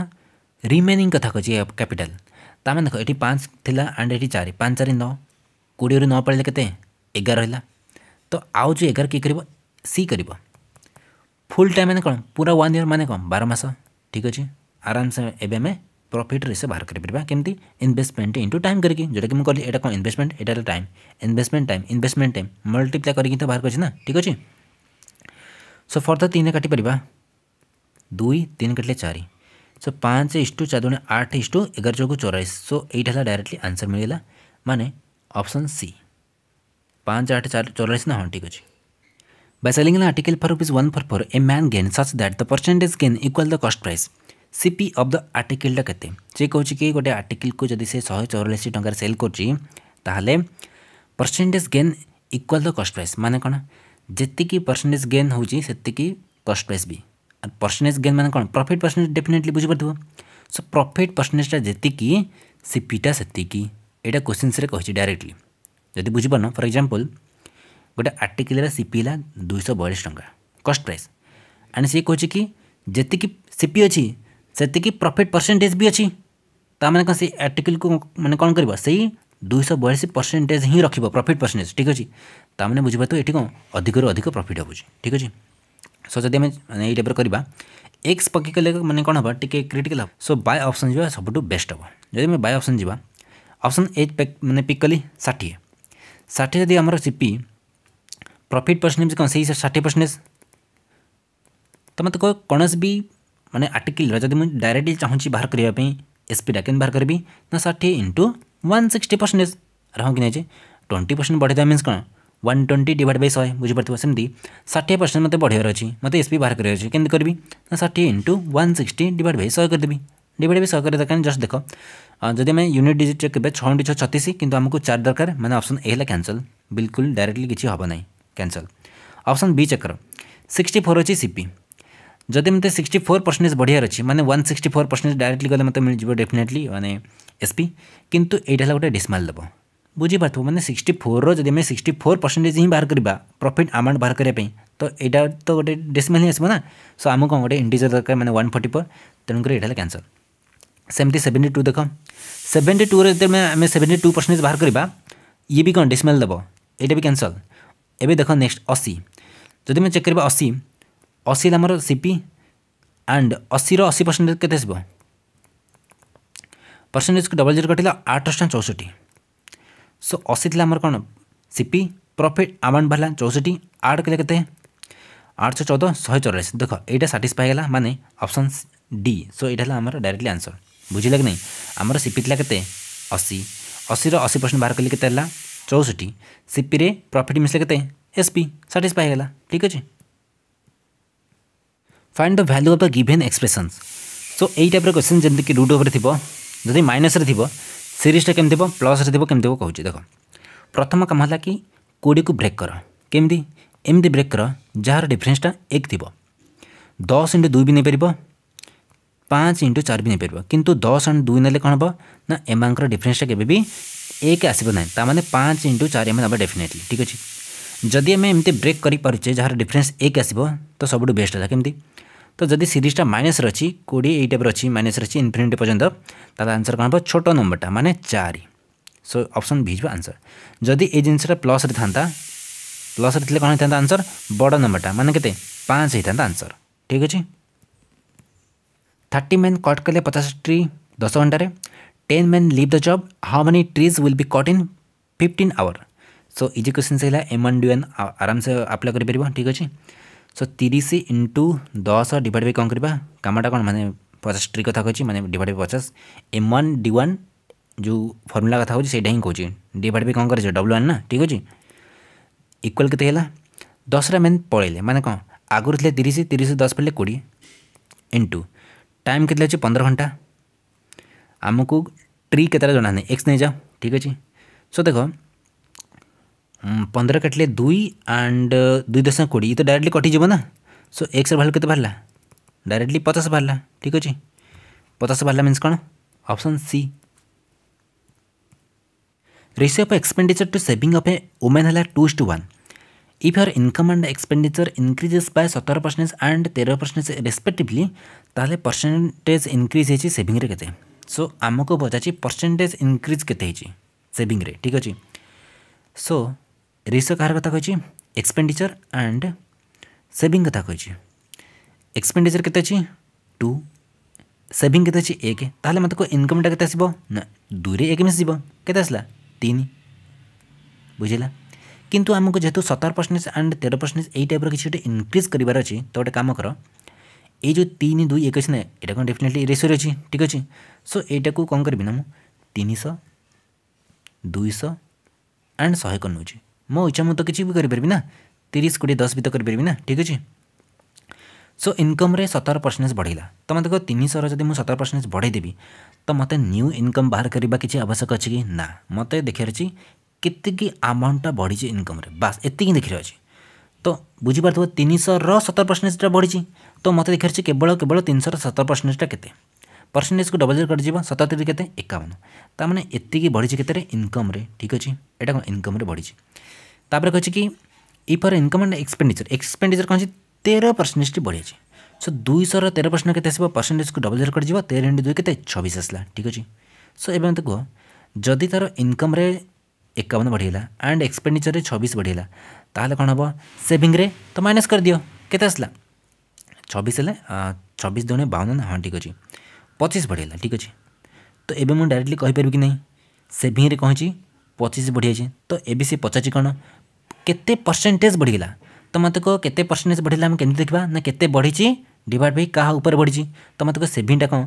Speaker 1: रिमेनिंग कथ कह कैपिटाल मैंने देख ये पाँच थी एंड ये चार पाँच चार नौ कोड़े नौ पड़े के एगार तो आउ जो एगार किए कर सी कर फुल टाइम मैंने कौन पूरा वन इयर मैंने कौन बार ठीक अच्छे आराम से एमें प्रफिट से बाहर करमी इनभेस्टमेंट इंटू टाइम करके जोटा कि मुझे कहूँ इनभेस्टमेंट एटार time investment time investment time multiply कर बाहर करना ठीक अच्छे सो फर्दर तीन काटिपर दुई तीन काटिले चार सो पाँच इस टू चार दुणे आठ इस टू एगार जो चौराइस सो यहाँ डायरेक्टली आंसर मिलेगा माने ऑप्शन सी पाँच आठ चार चौरास ना हाँ ठीक अच्छे by selling article for rupees one four four a man gain such that the percentage gain equal the cost price CP of the ଆର୍ଟିକିଲ୍ଟା କେତେ ସେ କହୁଛି କି ଗୋଟେ ଆର୍ଟିକିଲ୍କୁ ଯଦି ସେ ଶହେ ଚଉରାଳିଶ ଟଙ୍କାରେ ସେଲ୍ କରୁଛି ତାହେଲେ ପରସେଣ୍ଟେଜ୍ ଗେନ୍ ଇକ୍ୱାଲ୍ ଦ କଷ୍ଟ ପ୍ରାଇସ୍ ମାନେ କ'ଣ ଯେତିକି ପରସେଣ୍ଟେଜ୍ ଗେନ୍ ହେଉଛି ସେତିକି କଷ୍ଟ ପ୍ରାଇସ୍ ବି আর পরসেন্টেজ গেন মানে কোণ প্রফিট পরসেন্টেজ ডেফিনেটলি বুঝিপারথ সো প্রফিট পরসেন্টেজটা যেতিকি সিপিটা সেতিকি এটা কোশ্চিনসে কী ডাইরেক্টলি যদি বুঝিপারন ফর এক্সাম্পল গোটে আর্টিকেলর সিপি হল দুইশ বয়াশ টঙ্কা কষ্ট প্রাইস আন্ড সি কে কি যেতিকি সিপি অছি से प्रफिट परसेंटेज भी अच्छी ताने कौन से आर्टिकल को मैंने कौन कर सही दुई बयास परसेंटेज हिं रख प्रफिट परसेंटेज ठीक अच्छे तामें बुझ तो ये कौन अधिक रू अधिक प्रफिट हो ठीक अच्छे सो जब ये टाइप करवा एक्स पकी मैंने कौन हम टे क्रिटिकल हम सो बाय अप्सन जा सब बेस्ट हे जब बाय अप्सन जावा अप्सन ए मैंने पिक कली षाठी षाठी जदि आम सीपी प्रफिट परसेंटेज कौन से षाठी परसेंटेज तो मत कौन भी ମାନେ ଆର୍ଟିକିଲ୍ର ଯଦି ମୁଁ ଡାଇରେକ୍ଟଲି ଚାହୁଁଛି ବାହାର କରିବା ପାଇଁ ଏସ୍ପିଟା କେମିତି ବାହାର କରିବି ନା ଷାଠିଏ ଇଣ୍ଟୁ ୱାନ୍ ସିକ୍ସଟି ପରସେଣ୍ଟେଜ୍ ଆର ହଁ କି ନାହିଁ ଯେ ଟ୍ୱେଣ୍ଟି ପରସେଣ୍ଟ ବଢ଼େଇଦେବା ମିନ୍ସ କ'ଣ ୱାନ୍ ଟ୍ୱେଣ୍ଟି ଡିଭାଇଡ଼ ବାଇ ଶହେ ବୁଝିପାରୁଥିବ ସେମିତି ଷାଠିଏ ପରସେଣ୍ଟ ମୋତେ ବଢ଼େଇବାର ଅଛି ମୋତେ ଏସ୍ପି ବାହାର କରିବାର ଅଛି କେମିତି କରିବି ନା ଷାଠିଏ into one sixty divide by ଶହେ କରିଦେବି ডিভাইড বাই শহে করে দরকার জস্ট দেখ যদি আমি ইউনিট ডিজিট কেবে ছ ইন্টু ছ ছতিশ কিন্তু আমি চার দরকার মানে অপশন এ হল ক্যানসেল বিলকুল ডাইরেক্টলি কিছু হব না ক্যানসেল অপশন বি চেক কর সিক্সটি ফোর অছি সিপি जदि मत सिक्सटी फोर परसेंटेज बढ़िया अच्छी मानते one sixty four percentage directly गले मतलब मिल जाए डेफिनेटली मैंने एसपी कितु यहाँ गोटे डेसीमाल देव बुझीपुर मैंने सिक्सटी फोर रदि सिक्स फोर परसेंटेज ही बाहर करवा प्रफिट आमाउंट बाहर करने तो यहाँ तो गोटे डेसीमाल ही आसो ना सो आम कौन गोटे इंडिजर दरकार मैंने वन फोर्टी फोर तेणुकर यहाँ कैनसल सेमती सेवेन्टी टू देख सेवेन्टी टू जो आम सेवेन्टी टू परसेंटेज बाहर करवा ये भी कौन डेसीमाल देव यहाँ भी कैनसल एवं देख नेक्ट अशी जदि मैं चेक करवा अशी ଅଶୀ ହେଲା ଆମର ସିପି ଆଣ୍ଡ ଅଶୀର ଅଶୀ ପରସେଣ୍ଟେଜ୍ କେତେ ଆସିବ ପରସେଣ୍ଟେଜକୁ ଡବଲ୍ ଜିରୋ କଟିଲା ଆଠଶହ ଚଉଷଠି ସୋ ଅଶୀ ଥିଲା ଆମର କ'ଣ ସିପି ପ୍ରଫିଟ୍ ଆମାଉଣ୍ଟ ବାହାରିଲା ଚଉଷଠି ଆଡ଼ କଲେ କେତେ ଆଠଶହ ଚଉଦ ଶହେ ଚଉରାଳିଶ ଦେଖ ଏଇଟା ସାଟିସ୍ଫାଏ ହେଲା ମାନେ ଅପସନ୍ ଡି ସୋ ଏଇଟା ହେଲା ଆମର ଡାଇରେକ୍ଟଲି ଆନ୍ସର୍ ବୁଝିଲା କି ନାହିଁ ଆମର ସିପି ଥିଲା କେତେ ଅଶୀ ଅଶୀର ଅଶୀ ପରସେଣ୍ଟ ବାହାର କଲେ କେତେ ହେଲା ଚଉଷଠି ସିପିରେ ପ୍ରଫିଟ୍ ମିଶିଲେ କେତେ ଏସ୍ପି ସାଟିସ୍ଫାଏ ହେଇଗଲା ଠିକ୍ ଅଛି find the value of the given expression so यही टाइप्र क्वेश्चन जमीक रुट ओवर थी जदि माइनस सीरीजटा केमी थी प्लस केमी थी कहे देख प्रथम कम है कि कोड़े को ब्रेक कर केमी एमती ब्रेक कर जार डिफरेन्सटा एक थी दस इंटु दुई भी नहीं पार पाँच इंटु चार भी नहीं पार कि दस इंटू दुई ना कौन हम ना एम डिफरेन्सटा के एक आसो ना पाँच इंटु चार एम ना डेफिनेटली ठीक अच्छे जदि आम एमती ब्रेक कर पारे जार डिफरेन्स एक आसो तो सब बेस्ट है केमी तो जदि सीरीजा माइनस अच्छी कोड़े यही टाइप अच्छी माइनस अच्छी इनफिनिट पर्यटन तर आंसर कौन हम छोट नंबरटा मानने चार सो अप्सन भी जो आंसर जदि ये जिनसा प्लस प्लस कौन होता आंसर बड़ नंबरटा मैंने के पाँच होता आंसर ठीक अच्छे थर्टी मेन कट कले पचास ट्री दस घंटे टेन मेन लिव द जब how many trees will be cut in fifteen hour so easy question से एम वन डी वन आराम से आप्लाई कर ठीक अच्छे सो तीस इंटू दस डिड बै कौन करवा कमटा कौन मैंने पचास ट्री कथा कहते मैंने डिड बै पचास एम वन डी ओन जो फर्मूला कथा हूँ सहीटा ही कहे डिवाइड कौन कर डब्ल्यू वन ना ठीक अच्छे इक्वाल के दसरा मेन पलैले मैंने कौन आगुरी थे तीस तीस दस पड़े कोड़े इंटु टाइम के पंद्रह घंटा आमको ट्री के जना नहीं एक्स नहीं जाओ ठीक अच्छे सो देख Hmm, पंद्रह काटले दुई एंड uh, दुई दशा कोड़े ये तो डायरेक्टली कटिज ना सो एक्स भैल्यू के बाहर डायरेक्टली पचास बाहर ठीक अच्छे पचास बाहर मीनस कौन option C ratio of expenditure to saving of a women है two two one if your income and expenditure increases by सतर परसेंटेज एंड तेरह परसेंटेज रेस्पेक्टिवली ताले परसेंटेज इनक्रीज होती सेविंग रे सो आमको बचाची परसेंटेज इनक्रीज के होती सेविंग रे ठीक अच्छे सो ରେସିଓ କାହାର କଥା କହିଛି ଏକ୍ସପେଣ୍ଡିଚର ଆଣ୍ଡ ସେଭିଂ କଥା କହିଛି ଏକ୍ସପେଣ୍ଡିଚର କେତେ ଅଛି ଟୁ ସେଭିଂ କେତେ ଅଛି ଏକ ତାହେଲେ ମୋତେ କେଉଁ ଇନକମ୍ଟା କେତେ ଆସିବ ନା ଦୁଇରେ ଏକ ମିଶିଯିବ କେତେ ଆସିଲା ତିନି ବୁଝିଲା କିନ୍ତୁ ଆମକୁ ଯେହେତୁ ସତର ପରସେଣ୍ଟେଜ୍ ଆଣ୍ଡ ତେର ପରସେଣ୍ଟେଜ୍ ଏଇ ଟାଇପ୍ର କିଛି ଗୋଟେ ଇନକ୍ରିଜ୍ କରିବାର ଅଛି ତ ଗୋଟେ କାମ କର ଏଇ ଯେଉଁ ତିନି ଦୁଇ ଏକ ଅଛି ନା ଏଇଟା କ'ଣ ଡେଫିନେଟଲି ରେସିଓରେ ଅଛି ଠିକ୍ ଅଛି ସୋ ଏଇଟାକୁ କ'ଣ କରିବି ନା ମୁଁ ତିନିଶହ ଦୁଇଶହ ଆଣ୍ଡ ଶହେ କରି ନେଉଛି ମୋ ଇଚ୍ଛା ମୁଁ ତ କିଛି ବି କରିପାରିବି ନା ତିରିଶ କୋଡ଼ିଏ ଦଶ ବି ତ କରିପାରିବି ନା ଠିକ୍ ଅଛି ସୋ ଇନକମ୍ରେ ସତର ପରସେଣ୍ଟେଜ୍ ବଢ଼ିଲା ତ ମୋତେ କହ ତିନିଶହର ଯଦି ମୁଁ ସତର ପରସେଣ୍ଟେଜ୍ ବଢ଼େଇଦେବି ତ ମୋତେ ନ୍ୟୁ ଇନକମ୍ ବାହାର କରିବା କିଛି ଆବଶ୍ୟକ ଅଛି କି ନା ମୋତେ ଦେଖିବାର ଅଛି କେତିକି ଆମାଉଣ୍ଟଟା ବଢ଼ିଛି ଇନକମ୍ରେ ବାସ୍ ଏତିକି ଦେଖିବାର ଅଛି ତ ବୁଝିପାରୁଥିବ ତିନିଶହର ସତର ପରସେଣ୍ଟେଜ୍ଟା ବଢ଼ିଛି ତ ମୋତେ ଦେଖିବାର ଅଛି କେବଳ କେବଳ ତିନିଶହର ସତର ପରସେଣ୍ଟେଜ୍ଟା କେତେ परसेंटेज को डबल कट जा सतर के एकवन तमें एति बढ़ी के इनकम ठीक अच्छे एटा कौन इनकम बढ़ी तापर कह फर इनकम एंड एक्सपेडिचर एक्सपेडिचर कौन तेरह परसेंटेज टी बढ़ी अच्छे सो दुई सौ तेरह परसेंट के परसेंटेज को डबल कट जा तेरह इंटू दुई के छबिश आसला ठीक अच्छे सो ए कह जदि तार इनकम एकवन बढ़ेगा एंड एक्सपेडिचर छबिश बढ़ी तेल कौन हम सेंगे तो माइनस कर दिव के आसला छबिश है छब्बीस दुनिया बावन हाँ ठीक अच्छे ପଚିଶ ବଢ଼ିଗଲା ଠିକ୍ ଅଛି ତ ଏବେ ମୁଁ ଡାଇରେକ୍ଟଲି କହିପାରିବି କି ନାହିଁ ସେଭିଂରେ କହିଛି ପଚିଶ ବଢ଼ିଯାଇଛି ତ ଏବେ ସେ ପଚାରିଛି କ'ଣ କେତେ ପରସେଣ୍ଟେଜ୍ ବଢ଼ିଗଲା ତ ମୋତେ କହ କେତେ ପରସେଣ୍ଟେଜ୍ ବଢ଼ିଲା ଆମେ କେମିତି ଦେଖିବା ନା କେତେ ବଢ଼ିଛି ଡିଭାଇଡ଼ ବାଇ କାହା ଉପରେ ବଢ଼ିଛି ତ ମୋତେ କହ ସେଭିଂଟା କ'ଣ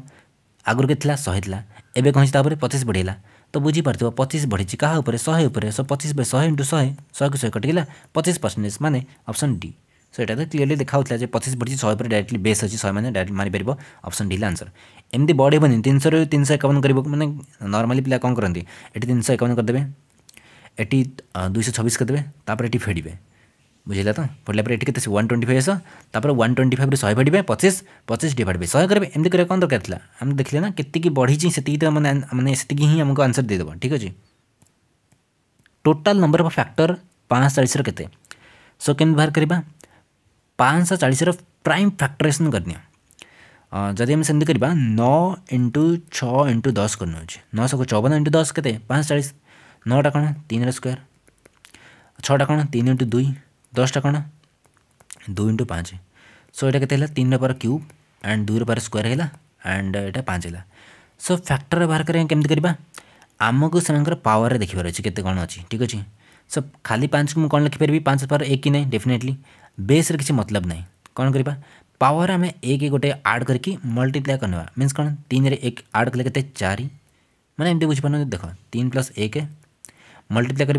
Speaker 1: ଆଗରୁ କେତେ ଥିଲା ଶହେ ଥିଲା ଏବେ କ'ଣ ହେଇଛି ତାପରେ ପଚିଶ ବଢ଼ିଗଲା ତ ବୁଝିପାରୁଥିବ ପଚିଶ ବଢ଼ିଛି କାହା ଉପରେ ଶହେ ଉପରେ ଶହେ ପଚିଶ ଶହେ ଇଣ୍ଟୁ ଶହେ ଶହେକୁ ଶହେ କଟିଗଲା ପଚିଶ ପରସେଣ୍ଟେଜ୍ ମାନେ ଅପସନ୍ ଡି सो तो क्लीयरली देखा देखाउँला जे पचीस बढ़ी शहे पर डायरेक्टली बेस अच्छी शहे मैंने डायरेक्ट मारिपर अप्सन डी आंसर एमती बढ़ेबन तीन सौ तीन सौ एकवन कर मैंने नर्माली पिला कौन करती ये तीन सौ एकवन करदे ये दुई सौ छब्बीस करदे ये फेड़े बुझेगा तो पड़ा पर ये वन ट्वेंटी फाइव आस वन ट्वेंटी फाइव शहे फेड़े पचीस पचिश डिवाइड बाय शहे करेंगे एमती करें कौन दरकार था आम देखिले ना के बढ़ी से मैंने मैंने से ही आमको आंसर देदेव ठीक अच्छे टोटाल नंबर अफ फैक्टर पाँच चालीस के सो केमी बाहर करवा पाँच चालीस प्राइम फैक्टरेसन करनी जदि आम से नौ इंटु छ इंटु दस कर नौ सौ चौवन इंटु दस के पाँच चालीस नौटा कौन तीन रोयर छटा कौन तीन इंटु दुई दसटा कौन दुई इंटु पाँच सो ये तीन रहा क्यूब एंड दुई रहा स्क्वयर है एंड यहाँ पाँच है सो फैक्टर बाहर करें कमी करमको से पावर देखे कौन अच्छी ठीक अच्छे सो खाली पाँच को मुझे कौन लिखिपरि पाँच पार एक ही नहीं डेफिनेटली बेस्र किसी मतलब ना कौन करवा पावर आम एक गोटे आड करके मल्टीप्लाए करवा मीनस कौन तीन रे एक आड कले के चार मैंने एमती पार देख तीन प्लस एक मल्टीप्लाए कर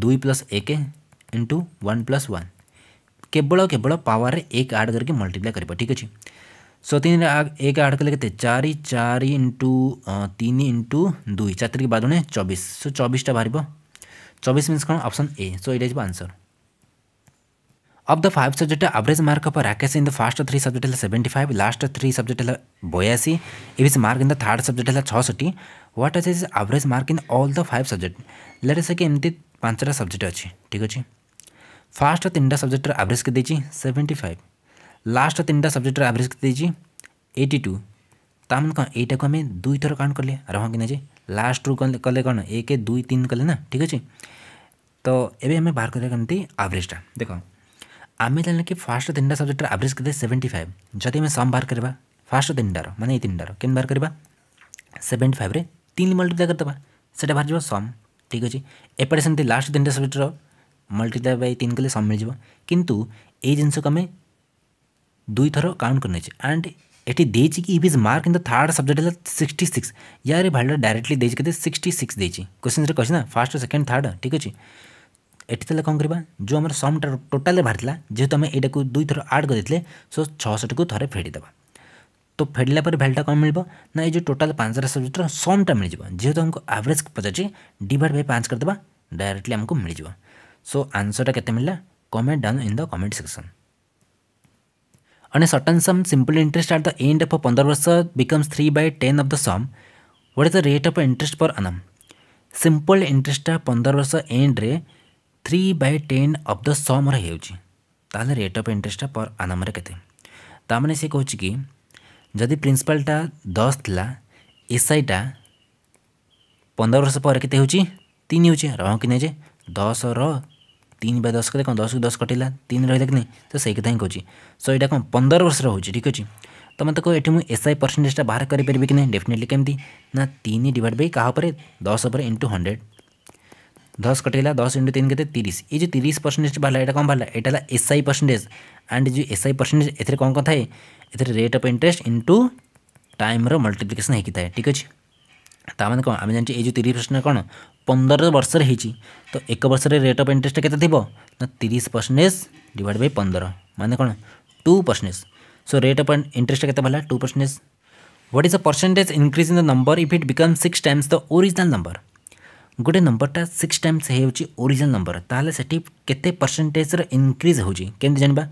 Speaker 1: दुई प्लस एक इंटु वन प्लस वन केवल केवल पावर एक आड करके मल्टीप्लाए कर ठीक अच्छे सो तीन एक आड कले के चार चार इंटु तीन इंटु दुई चार बाद चौबीस सो चौबीसटा बाहर चौबीस मीनस कौन ऑप्शन ए सो ये answer of the five subject average mark of Rakesh in the first three subject है seventy five last three subject है बयासी is mark in the third subject है छसठ what is is average mark in all the five subject let say कि एमती पांचटा subject अच्छी ठीक अच्छे फास्ट तीन टा सब्जेक्ट आवरेज के देती सेवेंटी फाइव लास्ट तीन टा सब्जेक्ट आवरेज के देती एटी टू तम कौन एटा को आम दुई थर काउंट कले रहा कि ना जी लास्ट रू कले कौन एक दुई तीन कले ना ठीक अच्छे तो ये आम बाहर करवरेजटा देख आम जाना कि फास्ट तीन टा सब्जेक्टर आवरेज के सेवेन्टी फाइव जदि आम सम बाहर करवा फास्ट तीन टार मैंने तीन टार के बाहर करवा सेवेन्टी फाइव तीन मल्टीप्लाई करदे से बाहर सम ठीक अच्छे एपटे सेमती लास्ट तीन टा सब्जेक्टर मल्टीप्लाई बै तीन कले सम मिल कितु ये जिनस को आम दुई थर काउंट करें एंड ये दे is mark in the third subject है सिक्सटी सिक्स यार भैया डायरेक्टली सिक्सटी सिक्स देखिए क्वेश्चन रे कहना फास्ट सेकेंड थर्ड ठीक अच्छे एटी तेल कौन करवा जो आम सम टोटाल बाहर जेहेतु आम यू दुई थर आड कर देते सो छठ को थे फेड़ दबा तो फेड़ला भैल्यूटा कौन मिले ना ये जो टोटाल पाँच हजार सौ समटा मिल जाए जेहे हमको आवरेज पचार डिड बै पाँच करदे डायरेक्टली आमको मिल जाए सो आंसरटा के comment down in the comment section अने सर्ट and sum simple interest at the end of पंद्रह वर्ष becomes three by ten of the sum what is the rate of interest per annum simple इंटरेस्टा पंद्रह वर्ष एंड्रे three by ten of the sum rate of इंटरेस्टा per annum Renee सी कह जदि प्रिन्सिपाल्टा दस था एस आईटा पंदर वर्ष पर कैसे होन हो रहा कि नहींजे दस रन बै दस कहते कौन दस दस कटेगा तीन रही कि नहीं तो सही कथा ही कहूँ सो यहाँ कौन पंदर वर्ष रोचे ठीक अच्छे तो मत कह ये एस आई परसेंटेजा बाहर करें डेफिनेटली कमी ना तीन डिवाइड बै का दस पर इंटू हंड्रेड দশ কটিগলা দশ ইন্টু তিন কেতে তিরিশ এই যে তিরিশ পরসেন্টেজ বাহার এটা কম বাহার এটা হল এসআই পরসেন্টেজ আন্ড যে এসআই পরসেন্টেজ এতে কম কম থাকে এতে রেট অফ ইন্টরেস্ট ইন্টু টাইম্র মল্টিপ্লিকেসন হয়েকি থাকে ঠিক আছে তা মানে কম আমি জানি এই যে তিরিশ পরসেন্ট কোণ পনের বর্ষের হয়েছি তো এক বর্ষের রেট অফ ইন্টরেস্ট কেতে থাকবে না তিরিশ পরসেন্টেজ ডিভাইড বাই পনের মানে কোণ two percentage so rate of interest কেতে বাহার two percentage What is the percentage increase in the number if it becomes 6 times the original number? गोटे नंबर टा सिक्स टाइम्स होरीजिनाल नंबर तेल सेत परसेंटेजर increase होती जाना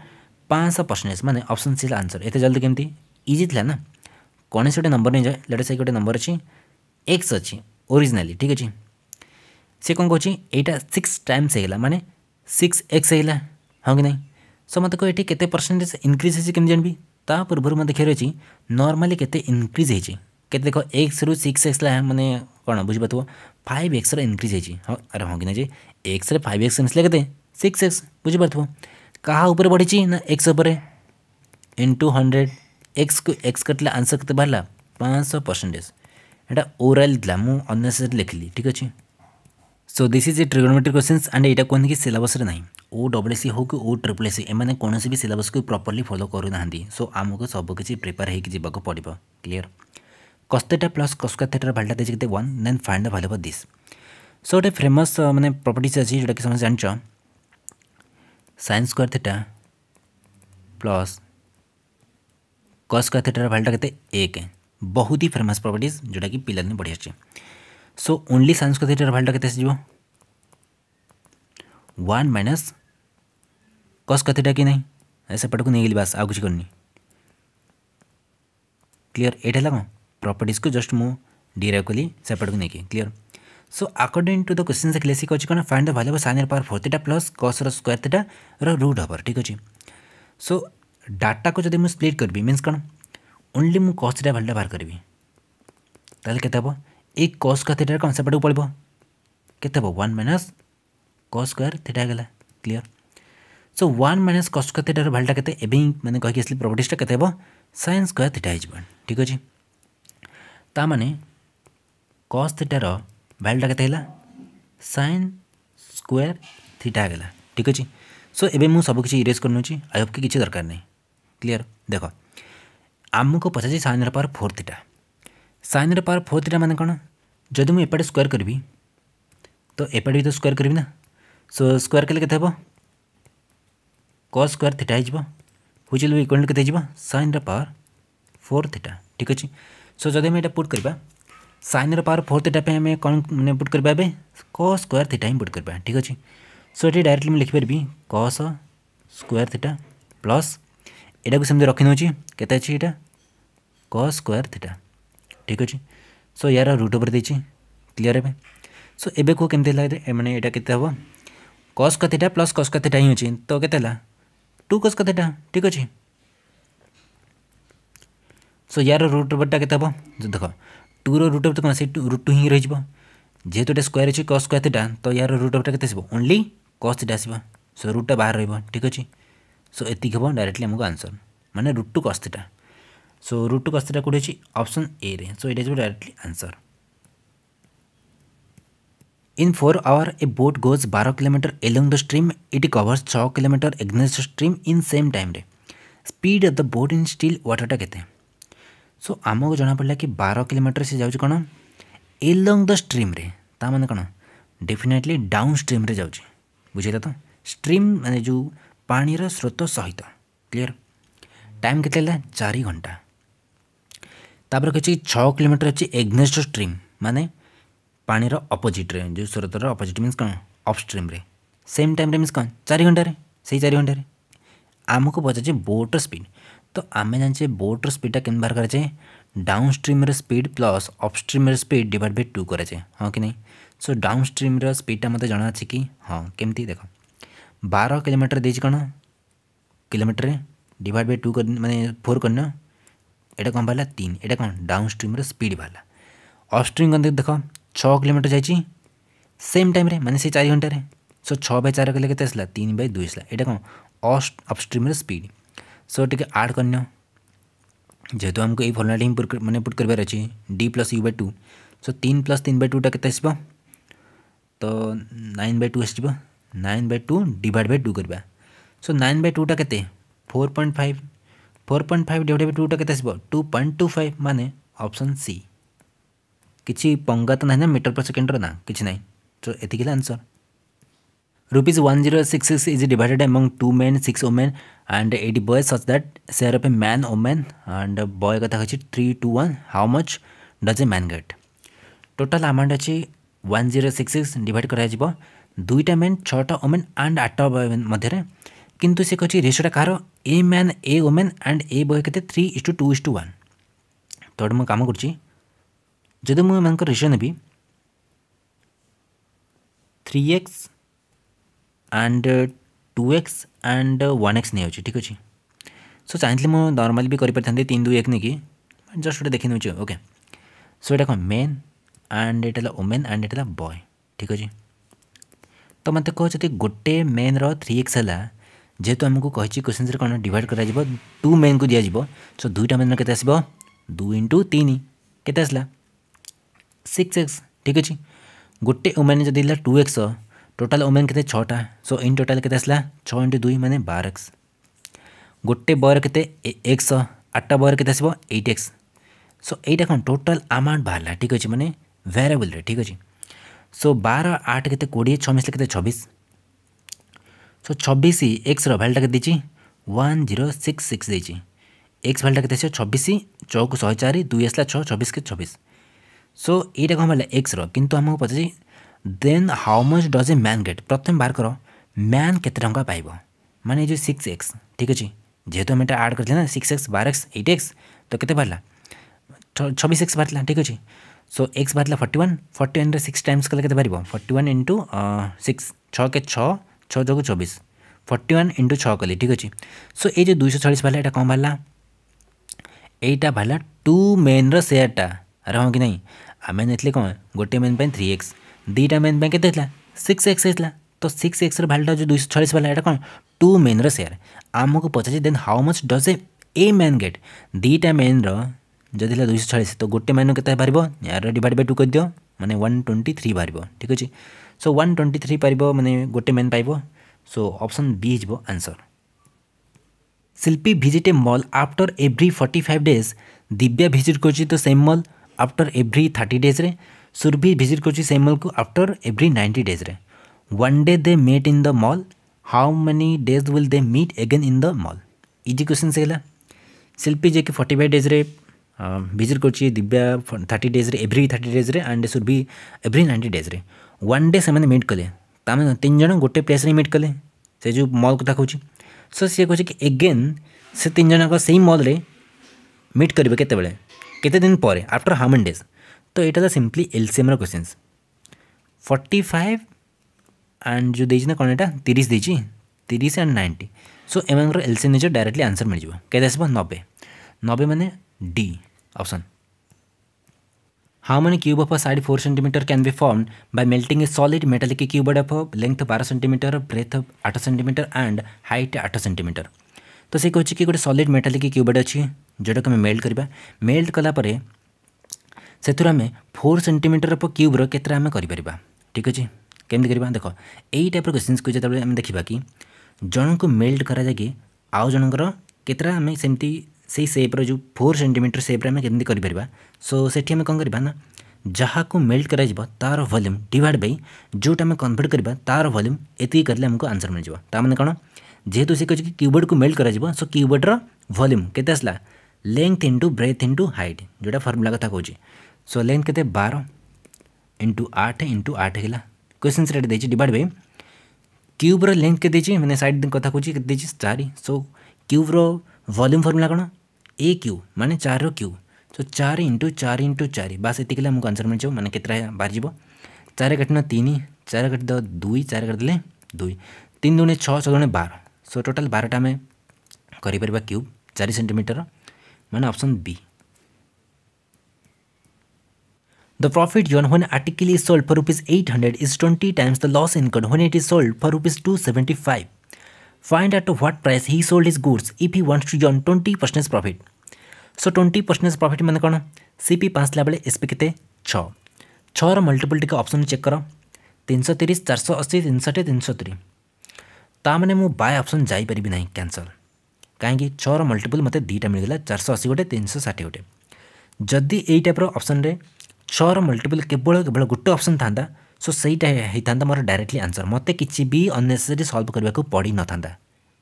Speaker 1: पाँच परसेंटेज मैंने अप्सन सी आंसर एत जल्दी कमी इजी थी ना कौन से गोटे नंबर नहीं जाए लेटर से गोटे नंबर अच्छी एक्स अच्छी ओरिजिनाली ठीक अच्छे सी कौन कौन यहीटा सिक्स टाइम्स है मैंने सिक्स एक्स होगा हाँ कि नहीं सो मत कह ये कैसे परसेंटेज इनक्रीज होती जानवी ता पूर्व मैं देखिए नर्माली के इनक्रीज होते देख एक्स रु सिक्स एक्स मैंने પણ બુঝি পাথুয়া 5x ರ ಇನ್ಕ್ರೀಸ್ ಐಚಿ ಅರೆ ಹೋಗಿನ ಜೆ x ರ 5x ಮಿಸ್ಲೆ ಕತೆ 6x ಬುঝি পাথುয়া कहा ऊपर बढ़ी ना X into two hundred X को एक्स कटले आंसर के बाहर पाँच परसेंटेज एटा ओराल दिला मुझे लिखिली ठीक अच्छे so this is a trigonometric question and यहाँ कहते कि सिलेबस ना ओ डबल एस हो कि ओ ट्रिपल एस एम कौन भी सिलेबस को प्रॉपर्ली फॉलो करूना सो आमको सब किसी प्रिपेयर होकर पड़ो क्लीयर कस थेटा प्लस कस्का थेटार भाल्यूटा देखिए कितने one then find the value of this so गोटे फेमस मैंने प्रपर्टी अच्छे जोटा कि समझे जान sin square theta plus cos square थेटार भाल्यूटा कितने एक बहुत ही फेमस प्रपर्ट जोटा कि पिलाने बढ़िया सो ओनली सैन स्क्वयर थेटार भाल्यूटा कैसे आसो one minus cos square theta कि नहीं सेपट को नहींगली बास आ कुछ करनी क्लीयर एटा कौन properties को जस्ट just सेपरेट को नहीं की clear so according to the question देखे सी अच्छे कौन find the value of sin power four theta plus cos square theta root हबर ठीक अच्छे सो डाटा को जब मुझे स्प्लिट करी मीनस कौन ओनली मुझ कसटा थीटा भैल्यूटा बाहर करी तेल के कस स्क्वयर थीटा कौन सेपट को पड़ो के one minus cos square theta है clear so one minus cos square थीटार भैल्यूटा के मैंने कहीं प्रपर्टा के सैन स्क्वयर थीटा हो ठीक अच्छे ताने कस थीटार भैल्यूटा के सैन स्क्वे थीटा गला ठीक अच्छे सो ए सबकि इरेज कर आई होप कि किसी दरकार नहीं क्लीयर देख आम आमको पचार sin power four theta sin power four theta मान कौन जदि मुझे स्क्वयर करी तो एपटे भी तो स्क्वयर करी ना सो स्क्वयर कले के कस स्क्वयर थीटा हो जाए हुई के सैन रवर फोर थीटा ठीक अच्छे सो जदि यहाँ पुट करवा सैन पावर फोर थीटा पर आम कौन मैंने पुट करवा क स्क्वयर थीटा ही पुट करवा ठीक अच्छे सो ये डायरेक्टली मुझे लिखिपर कस स्क्वयर थीटा प्लस को सेम रखी नौते अच्छे यहाँ थीटा ठीक अच्छे सो यार रुट ओपर दे क्लीयर है सो ए कह लगे मैंने यहाँ के कस कथीटा प्लस कस कथीटा ही अच्छे तो कैसे टू कस कथीटा ठीक अच्छे सो यार रुट बटा के देख टू रुट अफ तो कौन से रुट टू हिं रही है जेहेतुटे स्क्वयर अच्छे कस स्क्वयर थीटा तो यार रुट अफ्टा के ओनली कस थीटा आसो सो रुटा बाहर ठीक अच्छे सो ये हम डायरेक्टली आमको आंसर मैंने root two cos theta so root two cos theta कौट अप्सन ए रे सो ये directly answer in four hour a boat goes बार kilometre along the stream it covers छः kilometre against stream in same time speed of the boat in still व्वाटरटा के so ଆମକୁ ଜଣାପଡ଼ିଲା କି ବାର କିଲୋମିଟର ସେ ଯାଉଛି କ'ଣ ଏଲଙ୍ଗ ଦ ଷ୍ଟ୍ରିମ୍ରେ ତା ମାନେ କ'ଣ ଡେଫିନେଟଲି ଡାଉନ୍ ଷ୍ଟ୍ରିମ୍ରେ ଯାଉଛି ବୁଝିଲେ ତ ଷ୍ଟ୍ରିମ୍ ମାନେ ଯେଉଁ ପାଣିର ସ୍ରୋତ ସହିତ କ୍ଲିଅର୍ ଟାଇମ୍ କେତେ ହେଲା ଚାରି ଘଣ୍ଟା ତାପରେ କିଛି ଛଅ କିଲୋମିଟର ଅଛି ଏଗ୍ନେଷ୍ଟ ଷ୍ଟ୍ରିମ୍ ମାନେ ପାଣିର ଅପୋଜିଟ୍ରେ ଯେଉଁ ସ୍ରୋତର ଅପୋଜିଟ୍ ମିନ୍ସ କ'ଣ ଅଫ୍ ଷ୍ଟ୍ରିମ୍ରେ ସେମ୍ ଟାଇମ୍ରେ ମିନ୍ସ କ'ଣ ଚାରି ଘଣ୍ଟାରେ ସେଇ ଚାରି ଘଣ୍ଟାରେ ଆମକୁ ପଚାରୁଛି ବୋଟ୍ର ସ୍ପିଡ଼୍ તો આમે જાણીએ બોટર સ્પીડટા કેમ બહાર કરે છે ડાઉન સ્ટ્રીમર સ્પીડ પ્લસ અપ સ્ટ્રીમર સ્પીડ ડિવાઇડ બાય ટુ કરે છે હા કે નહીં સો ડાઉન સ્ટ્રીમર સ્પીડટા મતે જણા ଅଛି કે હા કેમતી દેખ બાર કિલોમીટર ଦେଇଛି କ'ଣ કિલોમીટર ડિવાઇડ બાય ટુ ମାନେ ફୋର୍ କରିନ ଏଇଟା କ'ଣ ବାହାରିଲା ତିନି ଏଇଟା କ'ଣ ଡାଉନ୍ ଷ୍ଟ୍ରିମ୍ର ସ୍ପିଡ୍ ବାହାରିଲା ଅପ୍ ଷ୍ଟ୍ରିମ୍ କ'ଣ ଦେଖ ଛଅ କିଲୋମିଟର ଯାଇଛି ସେମ୍ ଟାଇମ୍ରେ ମାନେ ସେଇ ଚାରି ଘଣ୍ଟାରେ ସୋ ଛଅ ବାଇ ଚାରି କଲେ କେତେ ଆସିଲା ତିନି ବାଇ ଦୁଇ ଆସିଲା ଏଇଟା କ'ଣ ଅପ୍ ଷ୍ଟ୍ରିମ୍ର ସ୍ପିଡ୍ सो टे आड कर जेहतु आमको ये फर्मुलाटी हिं मैं पुट कर D plus U by two so तीन प्लस तीन बै टूटा के तो नाइन बै टू आस नाइन बै टू डिड बै टू करवा सो नाइन बै टूटा के four point five four point five डिड बै टूटा के टू पॉइंट टू फाइव मानने अप्सन सी किसी पंगा तो ना मीटर पर सेकेंडर ना कि ना तो ये answer Rupees 1066 is divided among two men, six women, and 80 boys, such that share of a man, woman, and boy का था three two one how much does a man get total amount अच्छे one zero six six divide कर दुईटा men छटा woman and आठटा boy मध्य किंतु से कहते रेसोटा कार a man a woman and a boy के three is to two is to one तो गोटे मुझे कम करुँगी जदि मुझे रेसो नेबी three X and two X and one X नहीं हो ठीक अच्छे सो चाहे मुझे नर्माली भी करें तीन दुई एक नहीं कि जस्ट गोटे देखे देखी ओके सो यहाँ कौन मेन एंड यहाँ ओमेन एंड यहाँ बय ठीक अच्छे तो मत कह जब गोटे मेन री एक्स है जेहेतु आमको कही क्वेश्चन कौन डिड कर टू मेन को दिज्व सो दुईटा मेन के दुई इंटू तीन के सिक्स एक्स ठीक अच्छे गोटे ओमेन जदि टू एक्स टोटल ओमेन कितने छटा सो इन टोटल कितने असला छः इंटू दुई मैंने बार एक्स गोटे बर के एक्स आठटा बर के आसो एट एक्स सो यहीटा कौन टोटाल आमाउंट बाहर ठीक अच्छे मैंने भेरिएबल ठीक अच्छे सो बार आठ के कोड़े छः मिसले के छब्बीस सो छब्बीस एक्स रैल्यूटा के वन जीरो सिक्स सिक्स दे एक्स भैल्यूटा के छब्बीस चौक शहे चार दुई आसला छः छब्बीस के छब्बीस सो यहीटा कौन भाला एक्स रु आमको पचार then how much does a man get ପ୍ରଥମେ ବାହାର କର ମ୍ୟାନ୍ କେତେ ଟଙ୍କା ପାଇବ ମାନେ ଯେଉଁ ସିକ୍ସ ଏକ୍ସ ଠିକ୍ ଅଛି ଯେହେତୁ ଆମେ ଏଇଟା ଆଡ଼୍ କରିଥିଲେ ନା ସିକ୍ସ ଏକ୍ସ ବାର ଏକ୍ସ ଏଇଟ୍ ଏକ୍ସ ତ କେତେ ବାହାରିଲା ଛବିଶ ଏକ୍ସ ବାହାରିଲା ଠିକ୍ ଅଛି ସୋ ଏକ୍ସ ବାହାରିଲା ଫର୍ଟି ୱାନ୍ ଫର୍ଟି ୱାନ୍ରେ ସିକ୍ସ ଟାଇମ୍ସ କଲେ କେତେ ବାହାରିବ ଫର୍ଟି ୱାନ୍ ଇଣ୍ଟୁ ସିକ୍ସ ଛଅ କେ ଛଅ ଛଅ ଯୋଗୁଁ ଚବିଶ ଫର୍ଟି ୱାନ୍ ଇଣ୍ଟୁ ଛଅ କଲି ଠିକ୍ ଅଛି ସୋ ଏଇ ଯେଉଁ ଦୁଇଶହ ଚାଳିଶ ବାହାରିଲା ଏଇଟା କ'ଣ ବାହାରିଲା ଏଇଟା ବାହାରିଲା ଟୁ ମେନ୍ର ସେୟାରଟା ଆରେ ହଁ କି ନାହିଁ ଆମେ ନେଇଥିଲେ କ'ଣ ଗୋଟିଏ ମେନ୍ ପାଇଁ ଥ୍ରୀ ଏକ୍ସ দুইটা মেন ব্যাঙ্কে দেখলা সিক্স এক্স আসলা তো সিক্স এক্সর ভ্যালুটা যে দুইশো ছড়াইশ বালা এটা কোণ টু মেনর সেয়ার আমাকে পচারছি then how much does a a men get দুইটা মেনর যদি হল দুইশো ছড়াইশ তো গোটে মেনু কেতে বাহার এর ডিভাইড বাই টু করেদিও মানে ওয়ান টোয়েন্টি থ্রি বাহার ঠিক আছে সো ওয়ান টোয়েন্টি থ্রি পাব মানে গোটে মেন পাইব সো অপশন বি যাব answer Shilpi visit a mall after every forty five days Divya visit করছি তো same mall after every thirty ডেজ্রে सुरभि भिजिट कर सैमल को आफ्टर एव्री नाइंटी डेज्रे one day they meet in the mall how many days will they meet again in the mall easy question से शिल्पी जे कि forty five डेज्रे visit कर Divya thirty डेज्रे every thirty डेज्रे and Surabhi every ninety डेज्रे one day से meet कले तीन जन गोटे प्लेस मिट कले से जो मल कथा कौच सो सी कह एगेन से तीन जन सेम मल्रे मिट करेंगे केत दिन पर आफ्टर हाउ मेनी डेज तो यहाँ simply LCM question forty five and जो देखना कौन एटा तीस देती तीस एंड नाइंटी सो एम एलसीएम नहीं डायरेक्टली आंसर मिल जाए कैसे आसपा नबे नबे मैंने D option how many cube of साढ़े four centimetre can be form by melting a solid metallic cube of length बारह सेंटीमीटर ब्रेथ आठ सेंटीमीटर एंड हाइट आठ सेंटीमीटर तो सी कहे कि गोटे सलीड मेटालिक क्यूबेड अच्छी जोटा को मेल्ट करवा मेल्ट कलापर से आम फोर सेमिटर पर क्यूब्र के आम कर ठीक अच्छे केमती करवा देख यही टाइप क्वेश्चन को जो आम देखा कि जन को मेल्ट करा कि आउ जन के आम सेमती से सेप्र जो फोर सेन्टीमिटर सेप्रे आम कमी कर सो से आम कौन करवा जहाँ को मेल्ट कर तार भल्यूम डिवाइड बै जो आम कनभर्ट करवा तार भल्यूम एत करें आमको आंसर मिल जाने कौन जेहतु से कहे कि क्यूबोर्ड को मेल्ट कर सो क्यूबोर्ड रल्यूम के length into breadth into height जोटा फर्मूला कथ कौन सोलह कहते बार इंटु आठ इंटु आठ है क्वेश्चन से देखिए डिवाइड बाय क्यूब के मैंने सैड कथ कौन देखिए चार सो क्यूब्र रल्यूम फर्मुला कौन ए क्यू मैंने चार क्यू सो चार इंटु चार इंटु चार बास ये मुझे आंसर मिल जाए मैंने के बाहर चार काटन तीन चार काटिद दुई चार काटिदे दुई तीन दुणे छः चौदणे बार सो टोटाल बारटा आम कर क्यूब चार सेमिटर मैंने option B The profit earned when article is sold for rupees 800 is 20 times the loss incurred when it is sold for rupees 275. Find at what price he sold his goods if he wants to earn 20% profit. So twenty percentage profit मैंने कौन CP पाँच बेले SP के छर multiple T option check कर तीन सौ तीस चार सौ अशी तीन षाठी तीन सौ तीन ताने मुझे बाय अप्सन जापर ना कैनसल कहीं छर मल्टीपल मत दुईटा मिलगला चार सौ अशी गोटे तीन सौ षाठी गोटे जदि यही टाइप अप्सन छर मल्टीपल केवल केवल गोटे अप्सन था सो सहीटा मोर डायरेक्टली आंसर मत किसी भी अननेसेसरी सल्व करने को पड़ न था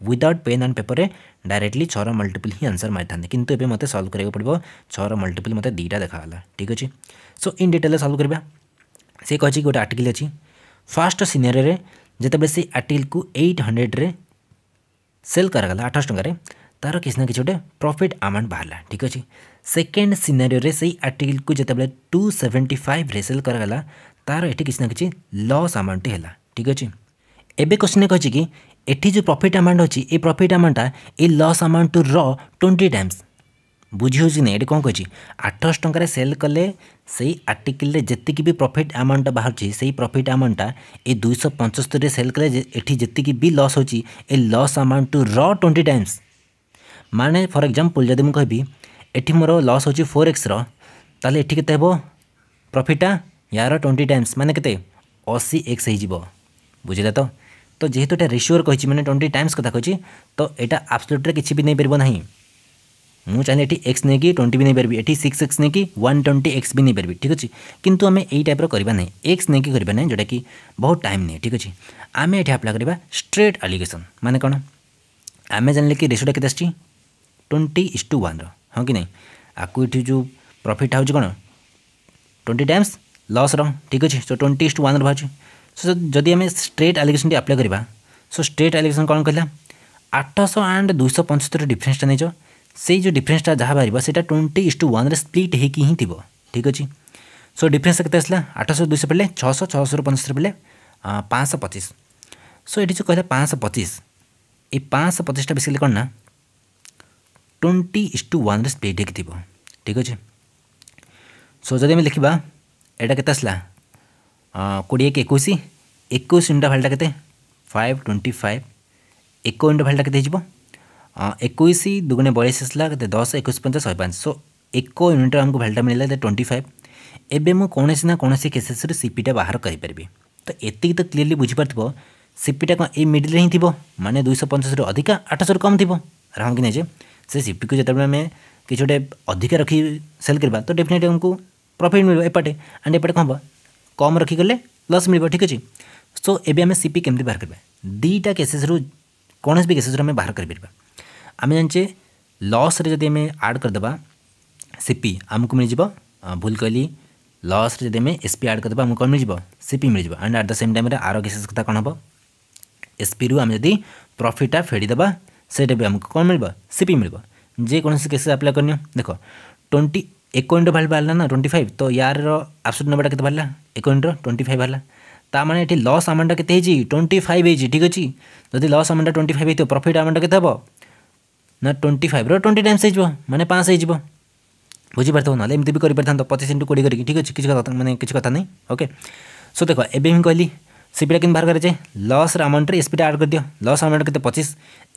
Speaker 1: without pen and paper directly छर मल्टीपल ही आंसर मारी था कि मत सल्व करा पड़ा छर मल्टीपल मत दुटा देखा ठीक अच्छे सो इन डिटेल सल्व करवा से कहे गोटे आर्टिकल अच्छी फास्ट सिनेरियो जिते बे आर्टिकल को एट हंड्रेड रे सेल कर आठश टकर तार किसी ना कि गोटे प्रफिट आमाउंट बाहर ठीक अच्छे ସେକେଣ୍ଡ ସିନାରିଓରେ ସେଇ ଆର୍ଟିକିଲ୍କୁ ଯେତେବେଳେ ଟୁ ସେଭେଣ୍ଟି ଫାଇଭ୍ ରେସେଲ୍ କରାଗଲା ତା'ର ଏଠି କିଛି ନା କିଛି ଲସ୍ ଆମାଉଣ୍ଟଟି ହେଲା ଠିକ୍ ଅଛି ଏବେ କୋଶ୍ଚିନ୍ କହିଛି କି ଏଠି ଯେଉଁ ପ୍ରଫିଟ୍ ଆମାଉଣ୍ଟ ଅଛି ଏ ପ୍ରଫିଟ୍ ଆମାଉଣ୍ଟଟା ଏ ଲସ୍ ଆମାଉଣ୍ଟର ଟ୍ୱେଣ୍ଟି ଟାଇମ୍ସ ବୁଝି ହେଉଛି ନାହିଁ ଏଠି କ'ଣ କହିଛି ଆଠଶହ ଟଙ୍କାରେ ସେଲ୍ କଲେ ସେଇ ଆର୍ଟିକିଲ୍ରେ ଯେତିକି ବି ପ୍ରଫିଟ୍ ଆମାଉଣ୍ଟଟା ବାହାରୁଛି ସେଇ ପ୍ରଫିଟ୍ ଆମାଉଣ୍ଟଟା ଏ ଦୁଇଶହ ପଞ୍ଚସ୍ତରୀରେ ସେଲ୍ କଲେ ଏଠି ଯେତିକି ବି ଲସ୍ ହେଉଛି ଏ ଲସ୍ ଆମାଉଣ୍ଟ ଟୁ ର ଟ୍ୱେଣ୍ଟି ଟାଇମ୍ସ ମାନେ ଫର୍ ଏକ୍ଜାମ୍ପଲ୍ ଯଦି ମୁଁ କହିବି एटि मोर लस हो फोर एक्स रही एटी के प्रफिटा यार ट्वेंटी टाइम्स मैंने केशी एक्स हो बुझे तो तो जेहेतु तो रिश्योर कही मैंने ट्वेंटी टाइम्स क्या कहती तो यहाँ आपसलुट्रे कि भी नहीं पार ना मुझे चाहिए ये एक्स नहीं कि ट्वेंटी भी नहीं पार्टी सिक्स एक्स नहीं कि वा ट्वेंटी एक्स भी नहीं पार्बि ठीक अच्छे कि आम यही टाइप करवा ना एक्स नहीं करवा ना जोटा कि बहुत टाइम नहीं ठीक अच्छे आम ये आप्लाय करवा स्ट्रेट आलिगेसन मैंने कौन आम जान लें कि रेसोटा के ट्वेंटी इस टू वन ହଁ କି ନାହିଁ ଆକୁ ଏଠି ଯେଉଁ ପ୍ରଫିଟ୍ ହେଉଛି କ'ଣ ଟ୍ୱେଣ୍ଟି ଟାଇମ୍ସ ଲସ୍ର ଠିକ୍ ଅଛି ସୋ ଟ୍ୱେଣ୍ଟି ଟୁ ୱାନ୍ର ବାହାରୁଛି ସୋ ଯଦି ଆମେ ଷ୍ଟ୍ରେଟ୍ ଆଲିଗେସନ୍ଟି ଆପ୍ଲାଏ କରିବା ସୋ ଷ୍ଟ୍ରେଟ୍ ଆଲିଗେସନ୍ କ'ଣ କହିଲା ଆଠଶହ ଆଣ୍ଡ ଦୁଇଶହ ପଞ୍ଚସ୍ତରୀ ଡିଫରେନ୍ସଟା ନେଇଛ ସେଇ ଯେଉଁ ଡିଫରେନ୍ସଟା ଯାହା ବାହାରିବ ସେଇଟା ଟ୍ୱେଣ୍ଟି ଇସ୍ ଟୁ ୱାନ୍ରେ ସ୍ପ୍ଲିଟ୍ ହେଇକି ହିଁ ଥିବ ଠିକ୍ ଅଛି ସୋ ଡିଫରେନ୍ସ କେତେ ଆସିଲା ଆଠଶହ ଦୁଇଶହ ପଡ଼ିଲେ ଛଅଶହ ଛଅଶହରୁ ପଞ୍ଚସ୍ତରୀ ପଡ଼ିଲେ ପାଞ୍ଚଶହ ପଚିଶ ସୋ ଏଠି ଯେଉଁ କହିଲା ପାଞ୍ଚଶହ ପଚିଶ ଏଇ ପାଞ୍ଚଶହ ପଚିଶଟା ବେସିକାଲି କ'ଣ ନା ଟ୍ୱେଣ୍ଟି ଇସ୍ ଟୁ ୱାନ୍ରେ ସ୍ପ୍ଲିଟ୍ ହେଇକି ଥିବ ଠିକ୍ ଅଛି ସୋ ଯଦି ଆମେ ଲେଖିବା ଏଇଟା କେତେ ଆସିଲା କୋଡ଼ିଏ କି ଏକୋଇଶ ଏକୋଇଶ ଇଣ୍ଟା ଭାଲ୍ୟୁଟା କେତେ ଫାଇଭ୍ ଟ୍ୱେଣ୍ଟି ଫାଇଭ୍ ଏକ ଇଣ୍ଟା ଭାଲ୍ୟୁଟା କେତେ ହେଇଯିବ ଏକୋଇଶ ଦୁଗୁଣେ ବୟାଳିଶ ଆସିଲା କେତେ ଦଶ ଏକୋଇଶ ପଞ୍ଚାଶ ଶହେ ପାଞ୍ଚ ସୋ ଏକ ୟୁନିଟ୍ର ଆମକୁ ଭାଲ୍ୟୁଟା ମିଳିଲା ଟ୍ୱେଣ୍ଟି ଫାଇଭ୍ ଏବେ ମୁଁ କୌଣସି ନା କୌଣସି କେସେସ୍ରୁ ସିପିଟା ବାହାର କରିପାରିବି ତ ଏତିକି ତ କ୍ଲିୟରଲି ବୁଝିପାରୁଥିବ ସିପିଟା କ'ଣ ଏଇ ମିଡ଼ିଲ୍ରେ ହିଁ ଥିବ ମାନେ ଦୁଇଶହ ପଞ୍ଚାଶରୁ ଅଧିକା ଆଠଶହରୁ କମ୍ ଥିବ ଆରାମ କି ନାହିଁ ଯେ ସେ ସିପିକୁ ଯେତେବେଳେ ଆମେ କିଛି ଗୋଟେ ଅଧିକ ରଖି ସେଲ୍ କରିବା ତ ଡେଫିନେଟ୍ ଆମକୁ ପ୍ରଫିଟ୍ ମିଳିବ ଏପଟେ ଆଣ୍ଡ ଏପଟେ କ'ଣ ହେବ କମ୍ ରଖିଗଲେ ଲସ୍ ମିଳିବ ଠିକ୍ ଅଛି ସୋ ଏବେ ଆମେ ସିପି କେମିତି ବାହାର କରିବା ଦୁଇଟା କେସେସ୍ରୁ କୌଣସି ବି କେସେସ୍ରୁ ଆମେ ବାହାର କରିପାରିବା ଆମେ ଜାଣିଛେ ଲସ୍ରେ ଯଦି ଆମେ ଆଡ଼୍ କରିଦେବା ସିପି ଆମକୁ ମିଳିଯିବ ଭୁଲ କହିଲି ଲସ୍ରେ ଯଦି ଆମେ ଏସ୍ପି ଆଡ଼୍ କରିଦେବା ଆମକୁ କ'ଣ ମିଳିଯିବ ସିପି ମିଳିଯିବ ଆଣ୍ଡ ଆଟ୍ ଦ ସେମ୍ ଟାଇମ୍ରେ ଆର କେସେସ୍ କଥା କ'ଣ ହେବ ଏସ୍ପିରୁ ଆମେ ଯଦି ପ୍ରଫିଟ୍ଟା ଫେଡ଼ିଦେବା ସେଇଟା ବି ଆମକୁ କ'ଣ ମିଳିବ ସି ପି ମିଳିବ ଯେକୌଣସି କେସରେ ଆପ୍ଲାଏ କରିନିଅ ଦେଖ ଟ୍ୱେଣ୍ଟି ଏକ ୟୁନିଟ୍ର ଭାଲ୍ୟୁ ବାହାରିଲା ନା ଟ୍ୱେଣ୍ଟି ଫାଇଭ୍ ତ ୟାର ଆବସୋଲ୍ୟୁଟ୍ ନେବାଟା କେତେ ବାହାରିଲା ଏକ ୟୁନିଟ୍ର ଟ୍ୱେଣ୍ଟି ଫାଇଭ୍ ବାହାରିଲା ତା ମାନେ ଏଠି ଲସ୍ ଆମାଉଣ୍ଟଟା କେତେ ହେଇଛି ଟ୍ୱେଣ୍ଟି ଫାଇଭ୍ ହେଇଛି ଠିକ୍ ଅଛି ଯଦି ଲସ୍ ଆମାଉଣ୍ଟଟା ଟ୍ୱେଣ୍ଟି ଫାଇଭ୍ ହେଇଥିବ ପ୍ରଫିଟ୍ ଆମାଉଣ୍ଟ କେତେ ହେବ ନା ଟ୍ୱେଣ୍ଟି ଫାଇଭ୍ର ଟ୍ୱେଣ୍ଟି ଟାଇମ୍ସ ହେଇଯିବ ମାନେ ପାଞ୍ଚ ହେଇଯିବ ବୁଝିପାରିଥିବ ନହେଲେ ଏମିତି ବି କରିପାରିଥାନ୍ତ ପଚିଶ ଇଣ୍ଟୁ କୋଡ଼ିଏ କରିକି ଠିକ୍ ଅଛି କିଛି କଥା ମାନେ କିଛି କଥା ନାହିଁ ଓକେ ସୋ ଦେଖ ଏବେ ହିଁ କହିଲି सीपीटा किन बाहर करें लस र आमाउंट एसपीटा आड कर दियो लस आमाउंट के पच्चीस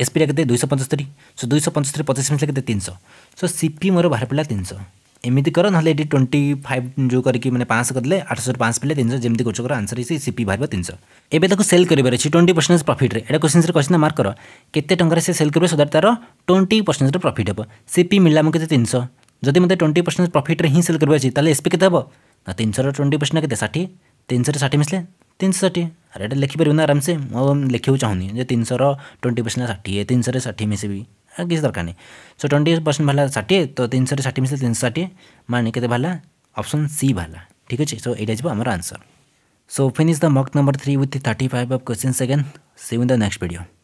Speaker 1: एसपीटा के दुई पंचस्तरी सो दुई पंचस्तरी पचास मिले के तीन सौ सो सीपी मोर बाहर पड़ा तीन सौ एमती कर ना ये ट्वेंटी फाइव जो करके मैंने पाँच करले आठशह पाँच पड़े तीन सौ जमी कर आंसर है सीपी बाहर तीन सौ एवं सेल कर ट्वेंटी परसेंट प्रफिट एटा क्वेश्चन क्वेश्चन मार्क कर केते टकर से सेल करेंगे सो दैट तार ट्वेंटी परसेंटेज प्रफिट हे सीपी मिला मुझे तीन सौ जदि मतलब ट्वेंटी परसेंटेज प्रफिट्रे हिं सेल कर एसपी के तीन सौ ट्वेंटी परसेंट के षाठी तीन सौ षाठी मिसले ତିନିଶହଟି ଆରେ ଏଇଟା ଲେଖିପାରିବିନି ଆରାମସେ ମୁଁ ଲେଖିବାକୁ ଚାହୁଁନି ଯେ ତିନିଶହର ଟ୍ୱେଣ୍ଟି ପରସେଣ୍ଟ ଷାଠିଏ ତିନିଶହରେ ଷାଠିଏ ମିଶିବି କିଛି ଦରକାର ନାହିଁ ସୋ ଟ୍ୱେଣ୍ଟି ପରସେଣ୍ଟ ବାହାରିଲା ଷାଠିଏ ତ ତିନିଶହରେ ଷାଠିଏ ମିଶିଲେ ତିନିଶହ ଷାଠିଏ ମାନେ କେତେ ବାହାରିଲା ଅପସନ୍ ସି ବାହାରିଲା ଠିକ୍ ଅଛି ସୋ ଏଇଟା ଯିବ ଆମର answer So finish the mock number 3 with 35 of questions again. See you in the next video.